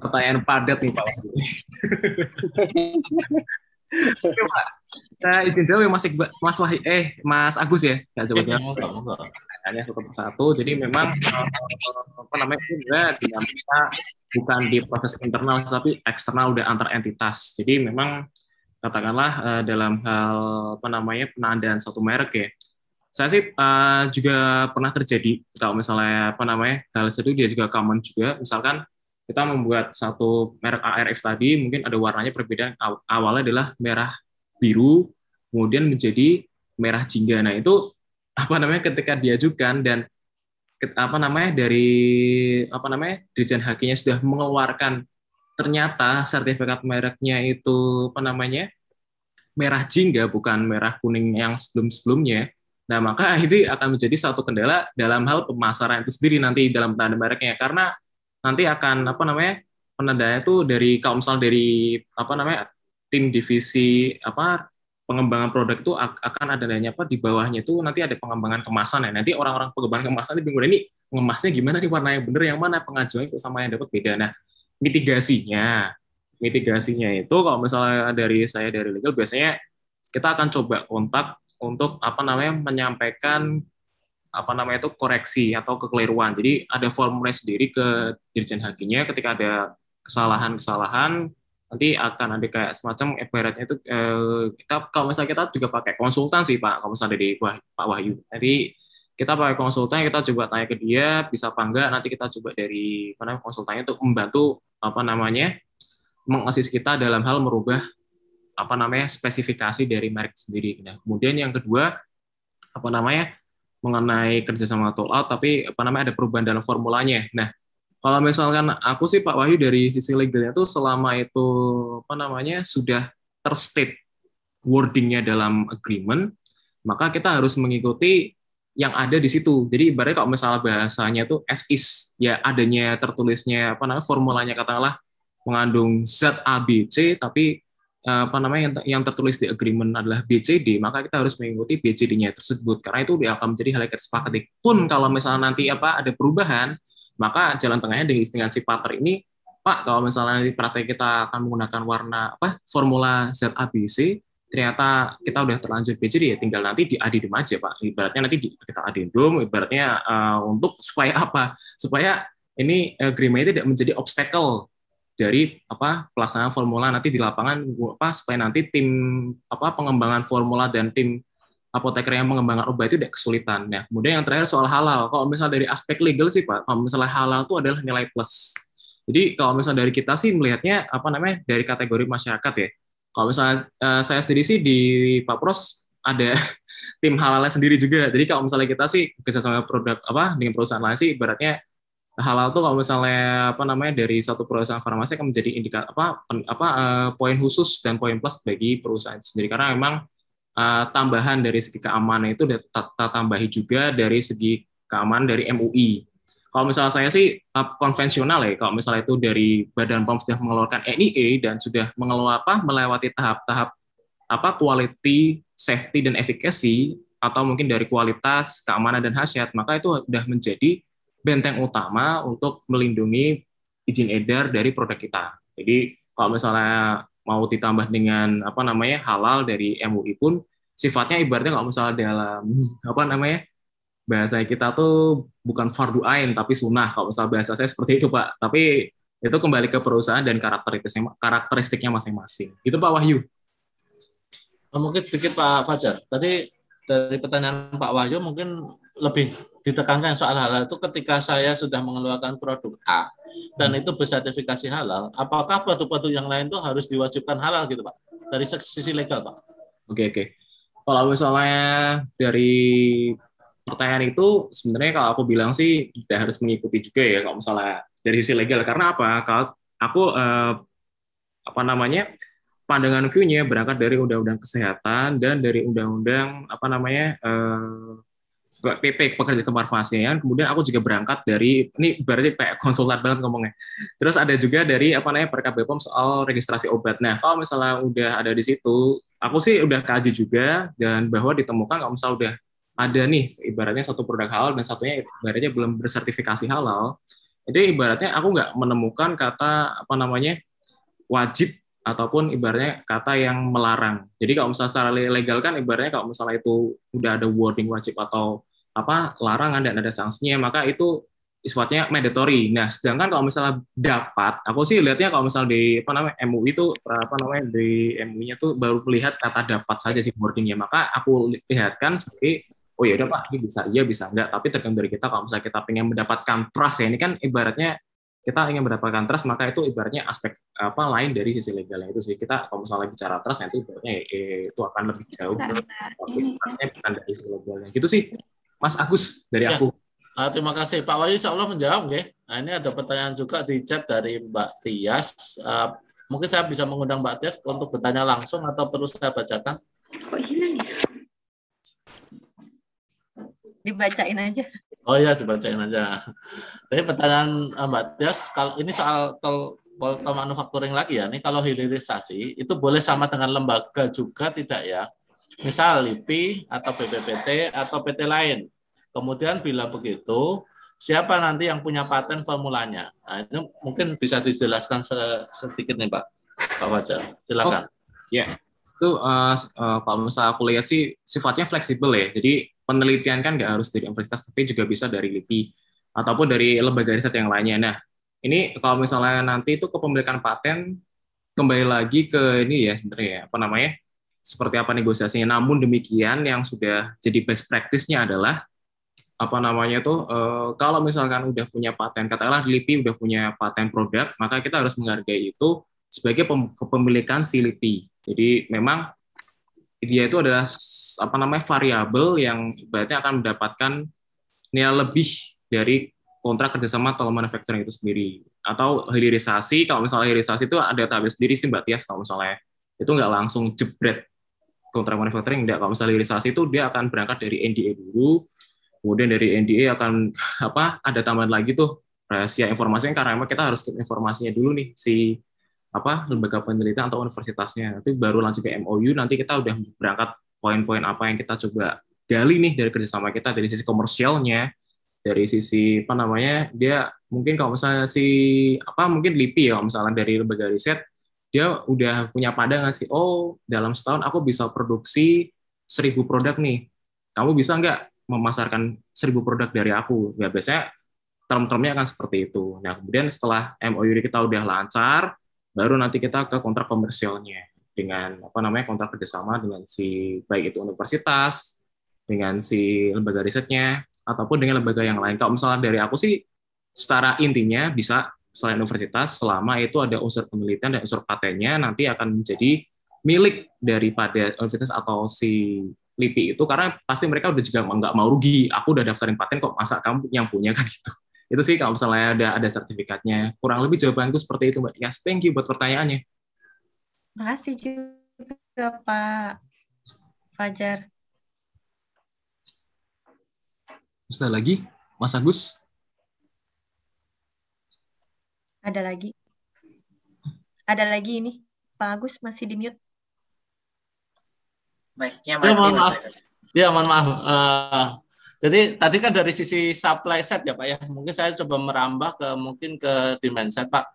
Pertanyaan padat nih pak. pak. Kita izin jawab ya Mas Mas Wahid, eh Mas Agus ya. nggak jawab ya. Hanya satu persatu. Jadi memang eh, apa namanya itu juga ya, dinamika bukan di proses internal tapi eksternal udah antar entitas. Jadi memang katakanlah eh, dalam hal apa namanya penandaan satu merek ya saya sih eh, juga pernah terjadi kalau misalnya apa namanya hal itu dia juga common juga misalkan kita membuat satu merek ARX tadi mungkin ada warnanya perbedaan awalnya adalah merah biru kemudian menjadi merah jingga. Nah, itu apa namanya ketika diajukan dan apa namanya dari apa namanya Dirjen Hakinya sudah mengeluarkan ternyata sertifikat mereknya itu apa namanya merah jingga bukan merah kuning yang sebelum-sebelumnya. Nah, maka itu akan menjadi satu kendala dalam hal pemasaran itu sendiri nanti dalam penanda mereknya karena nanti akan apa namanya penandanya itu dari kalau dari apa namanya tim divisi apa pengembangan produk itu akan ada adanya apa di bawahnya itu nanti ada pengembangan kemasan ya. Nanti orang-orang pengembangan kemasan itu bingung ini ngemasnya gimana nih warna yang bener yang mana pengajuan itu sama yang dapat beda. Nah, mitigasinya. Mitigasinya itu kalau misalnya dari saya dari legal biasanya kita akan coba kontak untuk apa namanya menyampaikan apa namanya itu koreksi atau kekeliruan. Jadi ada formulir sendiri ke dirjen hakinya ketika ada kesalahan-kesalahan nanti akan ada kayak semacam ibaratnya itu eh, kita kalau misalnya kita juga pakai konsultan sih Pak kalau misalnya dari Wah, Pak Wahyu jadi kita pakai konsultan kita coba tanya ke dia bisa apa enggak nanti kita coba dari mana konsultannya untuk membantu apa namanya mengasis kita dalam hal merubah apa namanya spesifikasi dari merek sendiri nah kemudian yang kedua apa namanya mengenai kerjasama tool out tapi apa namanya ada perubahan dalam formulanya nah kalau misalkan aku sih Pak Wahyu dari sisi legalnya tuh selama itu apa namanya sudah terstate wordingnya dalam agreement, maka kita harus mengikuti yang ada di situ. Jadi ibaratnya kalau misalnya bahasanya itu as is, ya adanya tertulisnya apa namanya formulanya katakanlah mengandung Z A B C tapi eh, apa namanya yang, yang tertulis di agreement adalah BCD, maka kita harus mengikuti BCD-nya tersebut karena itu akan menjadi hal yang kita Pun kalau misalnya nanti apa ada perubahan, maka jalan tengahnya dengan si pater ini, Pak, kalau misalnya di praktek kita akan menggunakan warna apa formula ZABC, ternyata kita udah terlanjur BC ya tinggal nanti adidum aja Pak. Ibaratnya nanti di, kita adidum, ibaratnya uh, untuk supaya apa? Supaya ini uh, eh, itu tidak menjadi obstacle dari apa pelaksanaan formula nanti di lapangan apa supaya nanti tim apa pengembangan formula dan tim apoteker yang mengembangkan obat itu tidak kesulitan. Nah, kemudian yang terakhir soal halal. Kalau misalnya dari aspek legal sih Pak, kalau misalnya halal itu adalah nilai plus. Jadi kalau misalnya dari kita sih melihatnya apa namanya dari kategori masyarakat ya. Kalau misalnya uh, saya sendiri sih di Pak Pros ada tim halalnya sendiri juga. Jadi kalau misalnya kita sih kerjasama produk apa dengan perusahaan lain sih ibaratnya halal tuh kalau misalnya apa namanya dari satu perusahaan farmasi akan menjadi indikator apa pen, apa uh, poin khusus dan poin plus bagi perusahaan sendiri karena memang Eh, tambahan dari segi keamanan itu kita tambahi juga dari segi keamanan dari MUI. Kalau misalnya saya sih eh, konvensional ya, kalau misalnya itu dari Badan POM sudah mengeluarkan NIE dan sudah mengeluarkan apa melewati tahap-tahap apa quality, safety dan efficacy atau mungkin dari kualitas, keamanan dan khasiat, maka itu sudah menjadi benteng utama untuk melindungi izin edar dari produk kita. Jadi kalau misalnya mau ditambah dengan apa namanya halal dari MUI pun sifatnya ibaratnya kalau misalnya dalam apa namanya bahasa kita tuh bukan fardu ain tapi sunnah kalau misalnya bahasa saya seperti itu pak tapi itu kembali ke perusahaan dan karakteristiknya karakteristiknya masing-masing gitu pak Wahyu oh, mungkin sedikit Pak Fajar tadi dari pertanyaan Pak Wahyu mungkin lebih ditekankan soal halal itu ketika saya sudah mengeluarkan produk A dan hmm. itu bersertifikasi halal, apakah produk-produk yang lain itu harus diwajibkan halal gitu Pak? Dari sisi legal Pak. Oke oke. Kalau misalnya dari pertanyaan itu sebenarnya kalau aku bilang sih kita harus mengikuti juga ya kalau misalnya dari sisi legal karena apa? Kalau aku eh, apa namanya pandangan view-nya berangkat dari undang-undang kesehatan dan dari undang-undang apa namanya eh, PP pekerja kan kemudian aku juga berangkat dari ini berarti kayak konsultan banget ngomongnya terus ada juga dari apa namanya perkab BPOM soal registrasi obat nah kalau misalnya udah ada di situ aku sih udah kaji juga dan bahwa ditemukan kalau misalnya udah ada nih ibaratnya satu produk halal dan satunya ibaratnya belum bersertifikasi halal itu ibaratnya aku nggak menemukan kata apa namanya wajib ataupun ibaratnya kata yang melarang. Jadi kalau misalnya secara legal kan ibaratnya kalau misalnya itu udah ada wording wajib atau apa larangan dan ada sanksinya, maka itu sifatnya mandatory. Nah, sedangkan kalau misalnya dapat, aku sih lihatnya kalau misalnya di apa namanya MUI itu apa namanya di MUI-nya tuh baru melihat kata dapat saja sih wordingnya. Maka aku lihatkan sebagai oh ya udah pak ini bisa iya bisa enggak tapi tergantung dari kita kalau misalnya kita pengen mendapatkan trust ya ini kan ibaratnya kita ingin mendapatkan trust maka itu ibaratnya aspek apa lain dari sisi legalnya itu sih kita kalau misalnya bicara trust nanti ibaratnya eh, itu akan lebih jauh tapi trustnya bukan dari sisi legalnya gitu sih Mas Agus dari ya. aku ah, terima kasih Pak Wahyu Insya Allah menjawab ya nah, ini ada pertanyaan juga di chat dari Mbak Tias uh, mungkin saya bisa mengundang Mbak Tias untuk bertanya langsung atau perlu saya bacakan ya? dibacain aja Oh iya dibacain aja. Jadi pertanyaan eh, Mbak Tias, kalau ini soal tol Polta manufacturing lagi ya, Nih kalau hilirisasi itu boleh sama dengan lembaga juga tidak ya? Misal LIPI atau BPPT atau PT lain. Kemudian bila begitu, siapa nanti yang punya paten formulanya? Nah, ini mungkin bisa dijelaskan sedikit nih Pak, Pak Fajar. Silakan. Oh, ya, yeah. itu uh, uh, kalau misalnya aku lihat sih sifatnya fleksibel ya. Jadi penelitian kan nggak harus dari universitas, tapi juga bisa dari LIPI ataupun dari lembaga riset yang lainnya. Nah, ini kalau misalnya nanti itu kepemilikan paten kembali lagi ke ini ya sebenarnya ya, apa namanya? Seperti apa negosiasinya. Namun demikian yang sudah jadi best practice-nya adalah apa namanya tuh eh, e, kalau misalkan udah punya paten katakanlah LIPI udah punya paten produk maka kita harus menghargai itu sebagai kepemilikan si LIPI jadi memang dia itu adalah apa namanya variabel yang berarti akan mendapatkan nilai lebih dari kontrak kerjasama atau manufacturing itu sendiri atau hilirisasi kalau misalnya hilirisasi itu ada tahap sendiri sih mbak Tias kalau misalnya itu nggak langsung jebret kontrak manufacturing enggak kalau misalnya hilirisasi itu dia akan berangkat dari NDA dulu kemudian dari NDA akan apa ada tambahan lagi tuh rahasia informasinya karena memang kita harus keep informasinya dulu nih si apa lembaga penelitian atau universitasnya itu baru lanjut ke MOU nanti kita udah berangkat poin-poin apa yang kita coba gali nih dari kerjasama kita dari sisi komersialnya dari sisi apa namanya dia mungkin kalau misalnya si apa mungkin LIPI ya misalnya dari lembaga riset dia udah punya pada nggak sih oh dalam setahun aku bisa produksi seribu produk nih kamu bisa nggak memasarkan seribu produk dari aku Nggak ya, biasanya term-termnya akan seperti itu nah kemudian setelah MOU kita udah lancar baru nanti kita ke kontrak komersialnya dengan apa namanya kontrak kerjasama dengan si baik itu universitas, dengan si lembaga risetnya, ataupun dengan lembaga yang lain. Kalau misalnya dari aku sih, secara intinya bisa selain universitas, selama itu ada unsur penelitian dan unsur patennya, nanti akan menjadi milik daripada universitas atau si LIPI itu karena pasti mereka udah juga nggak mau rugi. Aku udah daftarin paten kok masa kamu yang punya kan gitu. Itu sih kalau misalnya ada ada sertifikatnya. Kurang lebih jawabanku seperti itu Mbak Tias. Thank you buat pertanyaannya. Makasih juga Pak Fajar. ada lagi, Mas Agus? Ada lagi. Ada lagi ini, Pak Agus masih di mute. Baik, ya, ya mohon maaf. Ya, mohon maaf. Uh, jadi tadi kan dari sisi supply set ya Pak ya, mungkin saya coba merambah ke mungkin ke demand side Pak.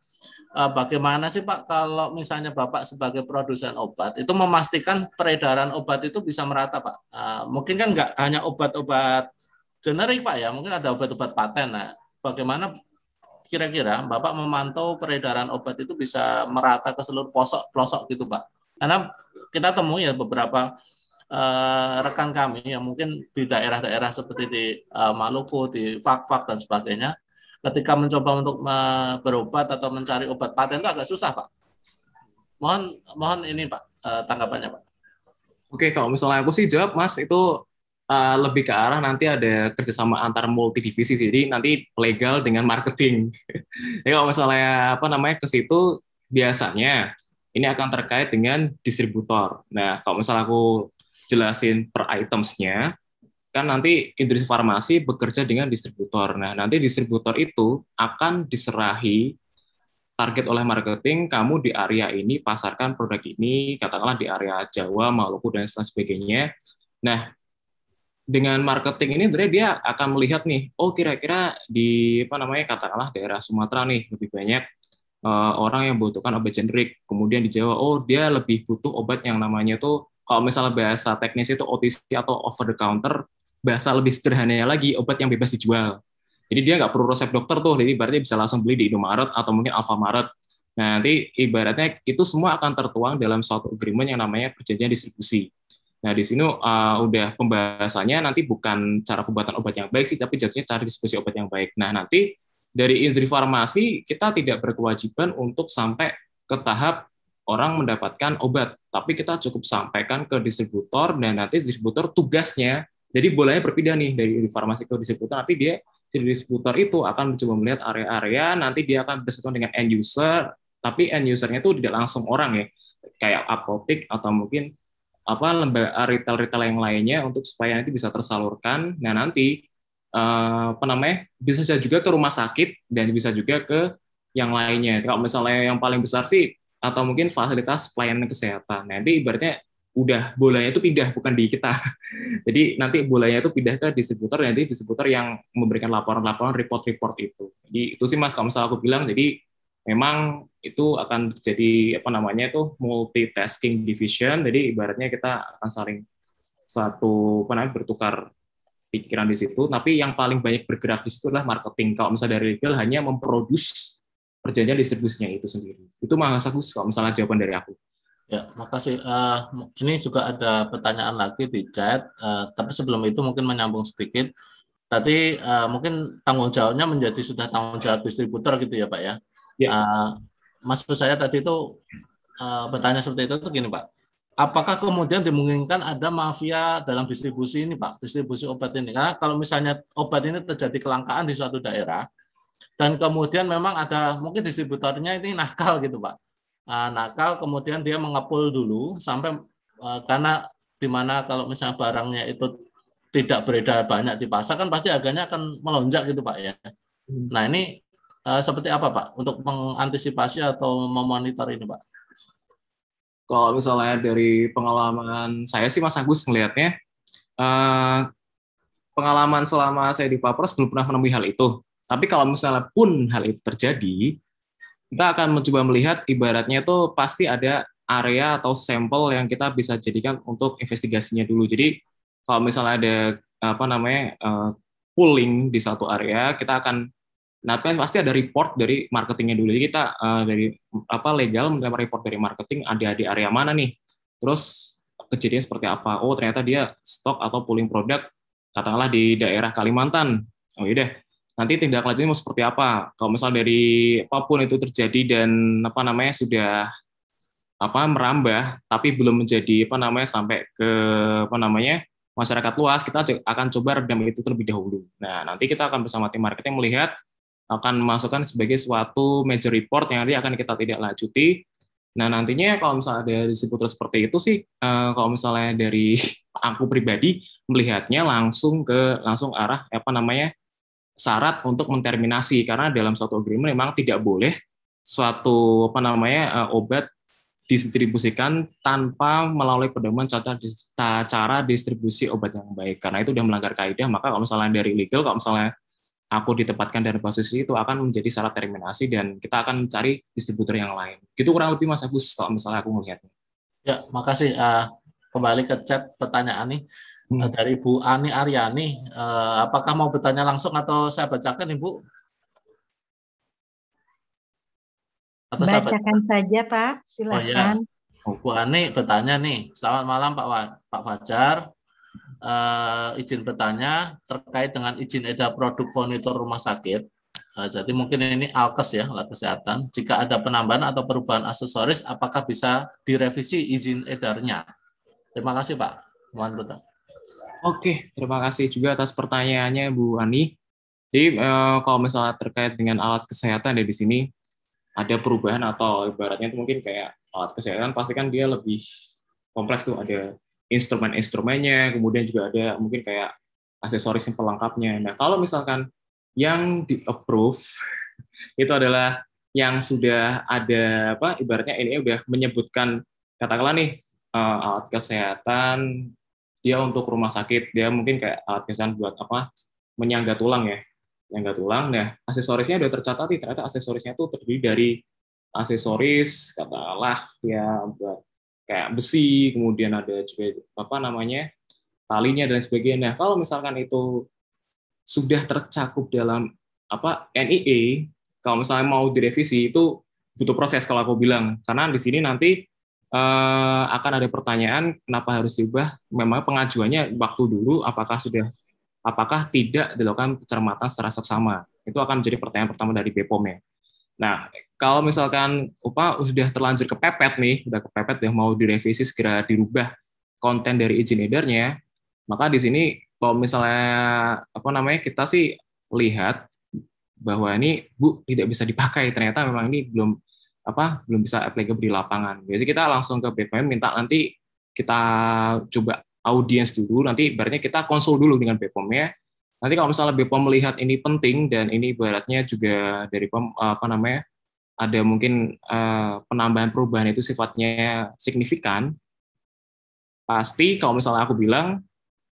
Eh, bagaimana sih Pak kalau misalnya Bapak sebagai produsen obat itu memastikan peredaran obat itu bisa merata Pak? Eh, mungkin kan nggak hanya obat-obat generik Pak ya, mungkin ada obat-obat paten. Nah, bagaimana kira-kira Bapak memantau peredaran obat itu bisa merata ke seluruh pelosok pelosok gitu Pak? Karena kita temui ya beberapa uh, rekan kami yang mungkin di daerah-daerah seperti di uh, Maluku, di Fak-Fak dan sebagainya, ketika mencoba untuk berobat atau mencari obat paten itu agak susah pak. Mohon mohon ini pak eh, tanggapannya pak. Oke kalau misalnya aku sih jawab mas itu uh, lebih ke arah nanti ada kerjasama antar multi divisi jadi nanti legal dengan marketing. Jadi kalau misalnya apa namanya ke situ biasanya ini akan terkait dengan distributor. Nah kalau misalnya aku jelasin per itemsnya, kan nanti industri farmasi bekerja dengan distributor. Nah, nanti distributor itu akan diserahi target oleh marketing, kamu di area ini pasarkan produk ini, katakanlah di area Jawa, Maluku, dan sebagainya. Nah, dengan marketing ini sebenarnya dia akan melihat nih, oh kira-kira di apa namanya katakanlah daerah Sumatera nih lebih banyak uh, orang yang membutuhkan obat generik. Kemudian di Jawa, oh dia lebih butuh obat yang namanya tuh kalau misalnya bahasa teknis itu OTC atau over the counter bahasa lebih sederhananya lagi obat yang bebas dijual. Jadi dia nggak perlu resep dokter tuh, jadi berarti bisa langsung beli di Indomaret atau mungkin Alfamaret. Nah, nanti ibaratnya itu semua akan tertuang dalam suatu agreement yang namanya perjanjian distribusi. Nah, di sini uh, udah pembahasannya nanti bukan cara pembuatan obat yang baik sih, tapi jatuhnya cara distribusi obat yang baik. Nah, nanti dari industri farmasi kita tidak berkewajiban untuk sampai ke tahap orang mendapatkan obat, tapi kita cukup sampaikan ke distributor dan nanti distributor tugasnya jadi bolanya berpindah nih dari farmasi ke distributor, tapi dia si distributor itu akan mencoba melihat area-area, nanti dia akan bersentuhan dengan end user, tapi end usernya itu tidak langsung orang ya, kayak apotek atau mungkin apa lembaga eh, retail-retail yang lainnya untuk supaya nanti bisa tersalurkan. Nah nanti uh, apa namanya bisa saja juga ke rumah sakit dan bisa juga ke yang lainnya. Kalau misalnya yang paling besar sih atau mungkin fasilitas pelayanan kesehatan. Nah, nanti ibaratnya udah bolanya itu pindah bukan di kita. Jadi nanti bolanya itu pindah ke distributor nanti distributor yang memberikan laporan-laporan report-report itu. Jadi itu sih Mas kalau misalnya aku bilang jadi memang itu akan terjadi apa namanya itu multitasking division. Jadi ibaratnya kita akan saling satu apa namanya bertukar pikiran di situ, tapi yang paling banyak bergerak di situ adalah marketing. Kalau misalnya dari legal hanya memproduksi perjanjian distribusinya itu sendiri. Itu mahasiswa kalau misalnya jawaban dari aku. Ya, makasih. Uh, ini juga ada pertanyaan lagi di chat, uh, tapi sebelum itu mungkin menyambung sedikit. Tadi uh, mungkin tanggung jawabnya menjadi sudah tanggung jawab distributor gitu ya, Pak ya. ya. Uh, maksud saya tadi itu uh, bertanya seperti itu tuh gini, Pak. Apakah kemudian dimungkinkan ada mafia dalam distribusi ini, Pak? Distribusi obat ini. Karena kalau misalnya obat ini terjadi kelangkaan di suatu daerah, dan kemudian memang ada mungkin distributornya ini nakal gitu, Pak uh, nakal kemudian dia mengepul dulu sampai uh, karena mana kalau misalnya barangnya itu tidak beredar banyak di pasar kan pasti harganya akan melonjak gitu pak ya. Hmm. Nah ini uh, seperti apa pak untuk mengantisipasi atau memonitor ini pak? Kalau misalnya dari pengalaman saya sih Mas Agus melihatnya uh, pengalaman selama saya di Papers belum pernah menemui hal itu. Tapi kalau misalnya pun hal itu terjadi, kita akan mencoba melihat ibaratnya itu pasti ada area atau sampel yang kita bisa jadikan untuk investigasinya dulu. Jadi kalau misalnya ada apa namanya uh, pooling di satu area, kita akan nah pasti ada report dari marketingnya dulu. Jadi kita uh, dari apa legal menerima report dari marketing ada di area mana nih. Terus kejadian seperti apa? Oh ternyata dia stok atau pooling produk katakanlah di daerah Kalimantan. Oh iya deh, nanti tindak lanjutnya mau seperti apa kalau misal dari apapun itu terjadi dan apa namanya sudah apa merambah tapi belum menjadi apa namanya sampai ke apa namanya masyarakat luas kita akan coba redam itu terlebih dahulu nah nanti kita akan bersama tim marketing melihat akan masukkan sebagai suatu major report yang nanti akan kita tidak lanjuti Nah nantinya kalau misalnya dari seputar seperti itu sih, eh, kalau misalnya dari aku pribadi melihatnya langsung ke langsung arah apa namanya syarat untuk menterminasi karena dalam suatu agreement memang tidak boleh suatu apa namanya eh, obat distribusikan tanpa melalui pedoman tata, cara distribusi obat yang baik karena itu sudah melanggar kaidah maka kalau misalnya dari legal kalau misalnya aku ditempatkan dari posisi itu akan menjadi syarat terminasi dan kita akan mencari distributor yang lain gitu kurang lebih mas Agus kalau misalnya aku melihatnya ya makasih uh, kembali ke chat pertanyaan nih Eh, hmm. dari Ibu Ani Aryani. Eh, apakah mau bertanya langsung atau saya bacakan Ibu? Atau bacakan bacakan saja Pak, oh, iya. silakan. Oh, ya. Bu Ani bertanya nih. Selamat malam Pak Pak Fajar. Eh, izin bertanya terkait dengan izin edar produk monitor rumah sakit. Uh, jadi mungkin ini alkes ya, alat kesehatan. Jika ada penambahan atau perubahan aksesoris, apakah bisa direvisi izin edarnya? Terima kasih Pak. Mohon bertanya. Oke, terima kasih juga atas pertanyaannya Bu Ani. Jadi eh, kalau misalnya terkait dengan alat kesehatan ya di sini ada perubahan atau ibaratnya itu mungkin kayak alat kesehatan pasti kan dia lebih kompleks tuh ada instrumen-instrumennya, kemudian juga ada mungkin kayak aksesoris yang pelengkapnya. Nah, kalau misalkan yang di approve itu adalah yang sudah ada apa ibaratnya ini udah menyebutkan katakanlah nih eh, alat kesehatan dia untuk rumah sakit dia mungkin kayak alat kesan buat apa menyangga tulang ya menyangga tulang ya aksesorisnya udah tercatat ternyata aksesorisnya tuh terdiri dari aksesoris katalah ya buat kayak besi kemudian ada juga apa namanya talinya dan sebagainya nah kalau misalkan itu sudah tercakup dalam apa NIE kalau misalnya mau direvisi itu butuh proses kalau aku bilang karena di sini nanti eh, akan ada pertanyaan kenapa harus diubah. Memang pengajuannya waktu dulu apakah sudah apakah tidak dilakukan pencermatan secara seksama. Itu akan menjadi pertanyaan pertama dari BPOM ya. Nah, kalau misalkan UPA sudah terlanjur kepepet nih, sudah kepepet ya mau direvisi segera dirubah konten dari izin edarnya, maka di sini kalau misalnya apa namanya kita sih lihat bahwa ini Bu tidak bisa dipakai ternyata memang ini belum apa belum bisa apply ke di lapangan. Jadi kita langsung ke BPM minta nanti kita coba audiens dulu, nanti ibaratnya kita konsul dulu dengan bpom ya. Nanti kalau misalnya BPOM melihat ini penting dan ini ibaratnya juga dari POM, apa namanya ada mungkin eh, penambahan perubahan itu sifatnya signifikan, pasti kalau misalnya aku bilang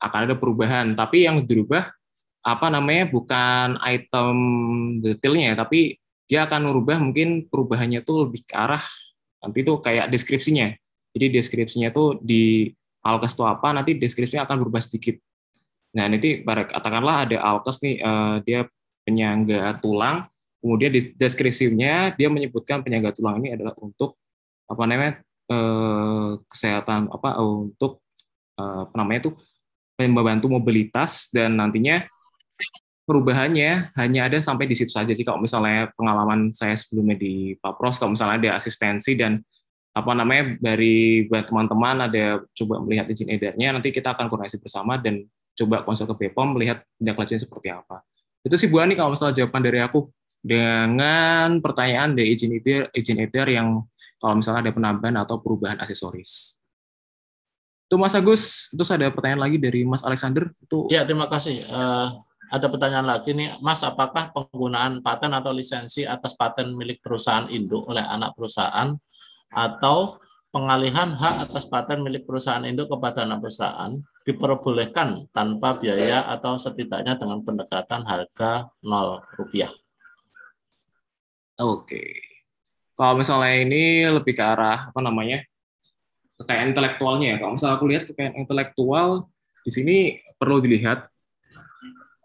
akan ada perubahan, tapi yang dirubah apa namanya bukan item detailnya, tapi dia akan merubah mungkin perubahannya itu lebih ke arah nanti tuh kayak deskripsinya. Jadi deskripsinya itu di alkes itu apa, nanti deskripsinya akan berubah sedikit. Nah, nanti katakanlah ada alkes nih, uh, dia penyangga tulang, kemudian di deskripsinya dia menyebutkan penyangga tulang ini adalah untuk apa namanya eh, kesehatan apa untuk uh, apa namanya tuh membantu mobilitas dan nantinya perubahannya hanya ada sampai di situ saja sih kalau misalnya pengalaman saya sebelumnya di Papros kalau misalnya ada asistensi dan apa namanya dari teman-teman ada coba melihat izin edarnya nanti kita akan koordinasi bersama dan coba konsul ke BPOM melihat tindak lanjutnya seperti apa itu sih Bu Ani kalau misalnya jawaban dari aku dengan pertanyaan dari izin edar izin edar yang kalau misalnya ada penambahan atau perubahan aksesoris itu Mas Agus terus ada pertanyaan lagi dari Mas Alexander itu ya terima kasih uh ada pertanyaan lagi nih, Mas, apakah penggunaan paten atau lisensi atas paten milik perusahaan induk oleh anak perusahaan atau pengalihan hak atas paten milik perusahaan induk kepada anak perusahaan diperbolehkan tanpa biaya atau setidaknya dengan pendekatan harga nol rupiah? Oke. Kalau misalnya ini lebih ke arah apa namanya? kekayaan intelektualnya ya. Kalau misalnya aku lihat kekayaan intelektual di sini perlu dilihat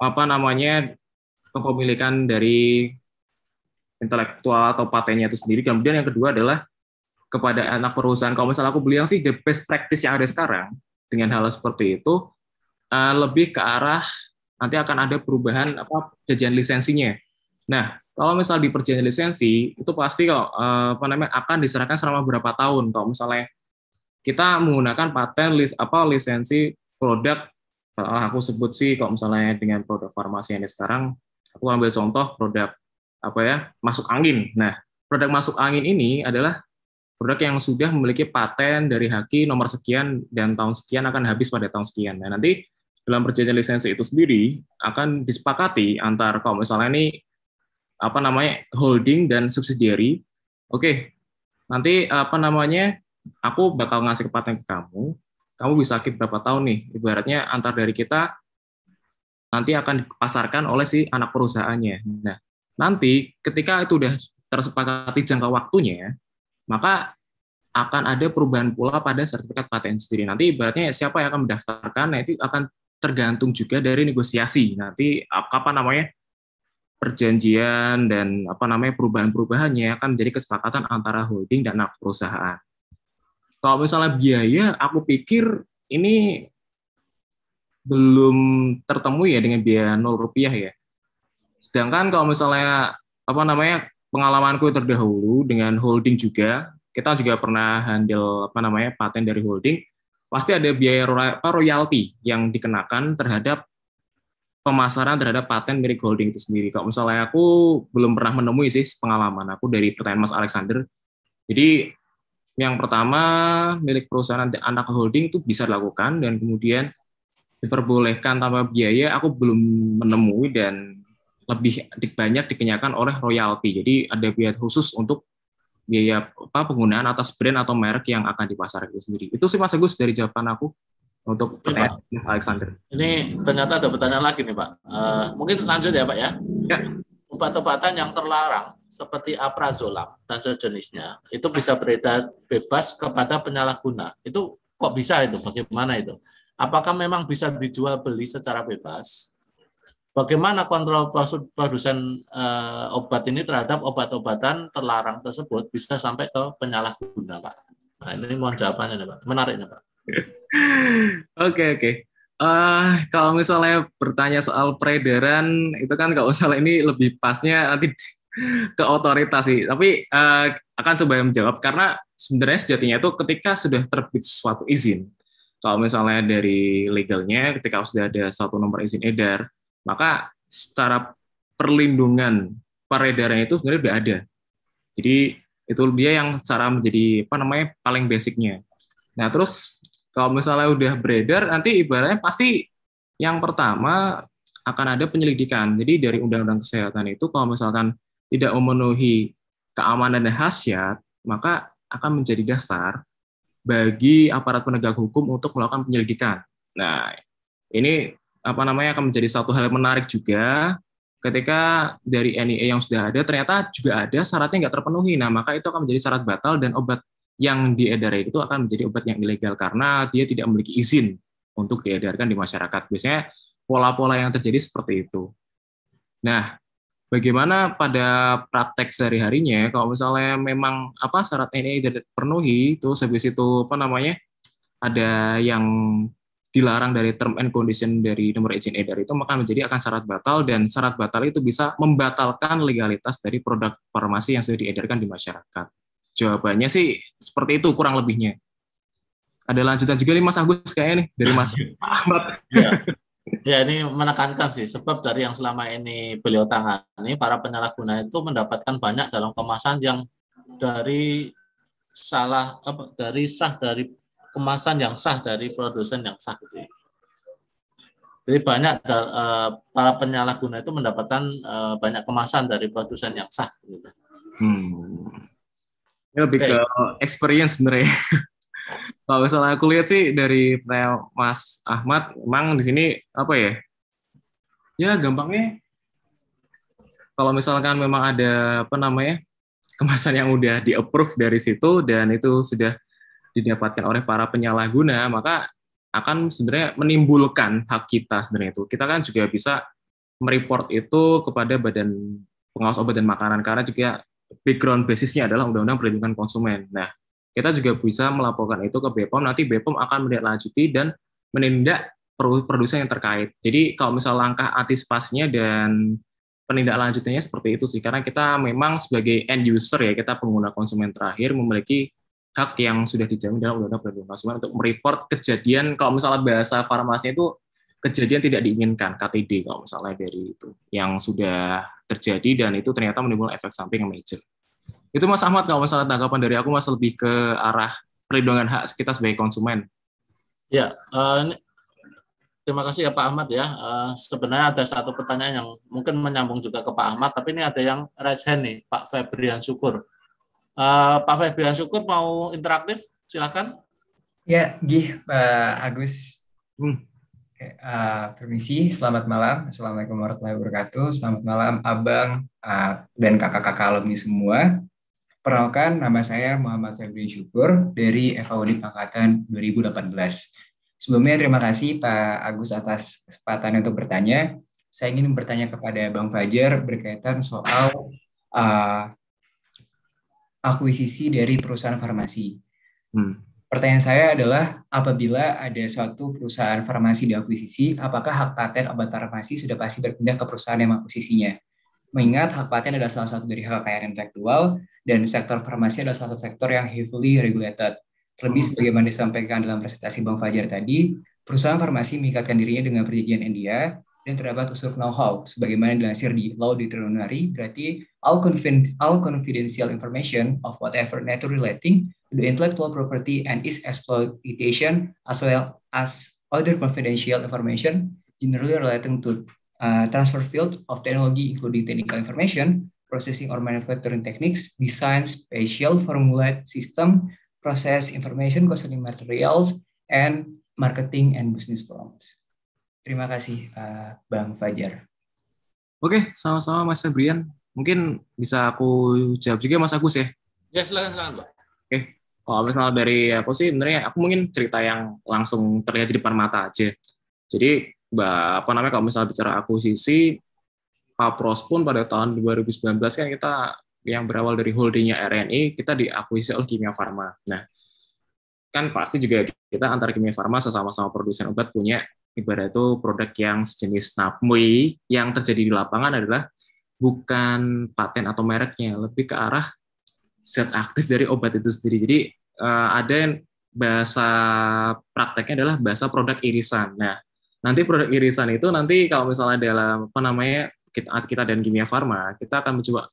apa namanya kepemilikan dari intelektual atau patennya itu sendiri. Kemudian yang kedua adalah kepada anak perusahaan. Kalau misalnya aku bilang sih the best practice yang ada sekarang dengan hal seperti itu eh, lebih ke arah nanti akan ada perubahan apa perjanjian lisensinya. Nah, kalau misal di perjanjian lisensi itu pasti kalau eh, apa namanya akan diserahkan selama berapa tahun. Kalau misalnya kita menggunakan paten list apa lisensi produk kalau aku sebut sih kalau misalnya dengan produk farmasi yang ada sekarang aku ambil contoh produk apa ya masuk angin nah produk masuk angin ini adalah produk yang sudah memiliki paten dari haki nomor sekian dan tahun sekian akan habis pada tahun sekian nah nanti dalam perjanjian lisensi itu sendiri akan disepakati antar kalau misalnya ini apa namanya holding dan subsidiary oke nanti apa namanya aku bakal ngasih kepaten ke kamu kamu bisa sakit berapa tahun nih ibaratnya antar dari kita nanti akan dipasarkan oleh si anak perusahaannya nah nanti ketika itu udah tersepakati jangka waktunya maka akan ada perubahan pula pada sertifikat paten sendiri. Nanti ibaratnya siapa yang akan mendaftarkan, nah itu akan tergantung juga dari negosiasi. Nanti apa namanya perjanjian dan apa namanya perubahan-perubahannya akan menjadi kesepakatan antara holding dan anak perusahaan. Kalau misalnya biaya, aku pikir ini belum tertemu ya dengan biaya nol rupiah ya. Sedangkan kalau misalnya apa namanya pengalamanku terdahulu dengan holding juga, kita juga pernah handle apa namanya paten dari holding, pasti ada biaya apa, royalti yang dikenakan terhadap pemasaran terhadap paten dari holding itu sendiri. Kalau misalnya aku belum pernah menemui sih pengalaman aku dari pertanyaan Mas Alexander. Jadi yang pertama milik perusahaan anak holding itu bisa dilakukan dan kemudian diperbolehkan tanpa biaya aku belum menemui dan lebih banyak dikenyakan oleh royalti jadi ada biaya khusus untuk biaya apa penggunaan atas brand atau merek yang akan dipasarkan itu sendiri itu sih Mas Agus dari jawaban aku untuk pertanyaan Mas Alexander ini ternyata ada pertanyaan lagi nih Pak uh, mungkin lanjut ya Pak ya, ya obat-obatan yang terlarang seperti aprazolam dan sejenisnya itu bisa beredar bebas kepada penyalahguna. Itu kok bisa itu? Bagaimana itu? Apakah memang bisa dijual beli secara bebas? Bagaimana kontrol produsen eh, obat ini terhadap obat-obatan terlarang tersebut bisa sampai ke penyalahguna, Pak? Nah, ini mohon jawabannya, Pak. Menarik, Pak. Oke, oke. Uh, kalau misalnya bertanya soal peredaran, itu kan kalau misalnya ini lebih pasnya nanti ke otoritas sih. Tapi uh, akan coba menjawab karena sebenarnya sejatinya itu ketika sudah terbit suatu izin. Kalau misalnya dari legalnya, ketika sudah ada suatu nomor izin edar, maka secara perlindungan peredaran itu sebenarnya sudah ada. Jadi itu dia yang secara menjadi apa namanya paling basicnya. Nah terus kalau misalnya udah beredar, nanti ibaratnya pasti yang pertama akan ada penyelidikan. Jadi dari Undang-Undang Kesehatan itu, kalau misalkan tidak memenuhi keamanan dan khasiat, maka akan menjadi dasar bagi aparat penegak hukum untuk melakukan penyelidikan. Nah, ini apa namanya akan menjadi satu hal yang menarik juga ketika dari NIE yang sudah ada ternyata juga ada syaratnya nggak terpenuhi. Nah, maka itu akan menjadi syarat batal dan obat yang diedarkan itu akan menjadi obat yang ilegal karena dia tidak memiliki izin untuk diedarkan di masyarakat. Biasanya pola-pola yang terjadi seperti itu. Nah, bagaimana pada praktek sehari-harinya kalau misalnya memang apa syarat ini e tidak terpenuhi, itu habis itu apa namanya? ada yang dilarang dari term and condition dari nomor izin edar itu maka menjadi akan syarat batal dan syarat batal itu bisa membatalkan legalitas dari produk farmasi yang sudah diedarkan di masyarakat jawabannya sih seperti itu kurang lebihnya. Ada lanjutan juga nih Mas Agus kayaknya nih dari Mas Ahmad. ya. ya ini menekankan sih sebab dari yang selama ini beliau tangani para penyalahguna itu mendapatkan banyak dalam kemasan yang dari salah apa dari sah dari kemasan yang sah dari produsen yang sah gitu. Ya. Jadi banyak uh, para penyalahguna itu mendapatkan uh, banyak kemasan dari produsen yang sah gitu. Hmm. Ini lebih okay. ke experience sebenarnya. Kalau misalnya aku lihat sih dari pertanyaan Mas Ahmad, emang di sini apa ya? Ya gampangnya, kalau misalkan memang ada apa namanya kemasan yang udah di approve dari situ dan itu sudah didapatkan oleh para penyalahguna, maka akan sebenarnya menimbulkan hak kita sebenarnya itu. Kita kan juga bisa mereport itu kepada badan pengawas obat dan makanan karena juga background basisnya adalah Undang-Undang Perlindungan Konsumen. Nah, kita juga bisa melaporkan itu ke BPOM, nanti BPOM akan menindaklanjuti dan menindak produsen yang terkait. Jadi kalau misal langkah antisipasinya dan penindaklanjutannya seperti itu sih, karena kita memang sebagai end user ya, kita pengguna konsumen terakhir memiliki hak yang sudah dijamin dalam Undang-Undang Perlindungan Konsumen untuk mereport kejadian, kalau misalnya bahasa farmasi itu kejadian tidak diinginkan KTD kalau misalnya dari itu yang sudah terjadi dan itu ternyata menimbulkan efek samping yang major. Itu Mas Ahmad kalau misalnya tanggapan dari aku Mas lebih ke arah perlindungan hak kita sebagai konsumen. Ya, uh, terima kasih ya Pak Ahmad ya. Uh, sebenarnya ada satu pertanyaan yang mungkin menyambung juga ke Pak Ahmad, tapi ini ada yang raise hand nih, Pak Febrian Syukur. Uh, Pak Febrian Syukur mau interaktif, silakan. Ya, gih Pak Agus. Hmm. Oke, uh, permisi, selamat malam. Assalamualaikum warahmatullahi wabarakatuh. Selamat malam abang uh, dan kakak-kakak alumni semua. Perkenalkan, nama saya Muhammad Febri Syukur dari FAUD Angkatan 2018. Sebelumnya terima kasih Pak Agus atas kesempatan untuk bertanya. Saya ingin bertanya kepada Bang Fajar berkaitan soal uh, akuisisi dari perusahaan farmasi. Hmm Pertanyaan saya adalah, apabila ada suatu perusahaan farmasi di akuisisi, apakah hak paten obat farmasi sudah pasti berpindah ke perusahaan yang mengakuisisinya? Mengingat hak paten adalah salah satu dari hak kekayaan intelektual, dan sektor farmasi adalah salah satu sektor yang heavily regulated. Terlebih hmm. sebagaimana disampaikan dalam presentasi Bang Fajar tadi, perusahaan farmasi mengikatkan dirinya dengan perjanjian India, dan terdapat unsur know-how, sebagaimana dilansir di Law Determinary berarti all, confidential information of whatever nature relating the intellectual property and its exploitation, as well as other confidential information generally relating to uh, transfer field of technology, including technical information, processing or manufacturing techniques, design, spatial, formulate system, process information concerning materials, and marketing and business forms. Terima kasih, uh, Bang Fajar. Oke, okay, sama-sama Mas Febrian. Mungkin bisa aku jawab juga Mas Agus ya? Ya, silakan, silakan Pak. Oke, okay. Kalau misalnya dari aku sih sebenarnya aku mungkin cerita yang langsung terlihat di depan mata aja. Jadi apa namanya kalau misalnya bicara akuisisi Papros pun pada tahun 2019 kan kita yang berawal dari holdingnya RNI kita diakuisisi oleh Kimia Farma. Nah, kan pasti juga kita antara Kimia Farma sesama-sama produsen obat punya ibarat itu produk yang sejenis NAPMUI yang terjadi di lapangan adalah bukan paten atau mereknya, lebih ke arah zat aktif dari obat itu sendiri. Jadi uh, ada yang bahasa prakteknya adalah bahasa produk irisan. Nah, nanti produk irisan itu nanti kalau misalnya dalam apa namanya kita, kita dan kimia farma, kita akan mencoba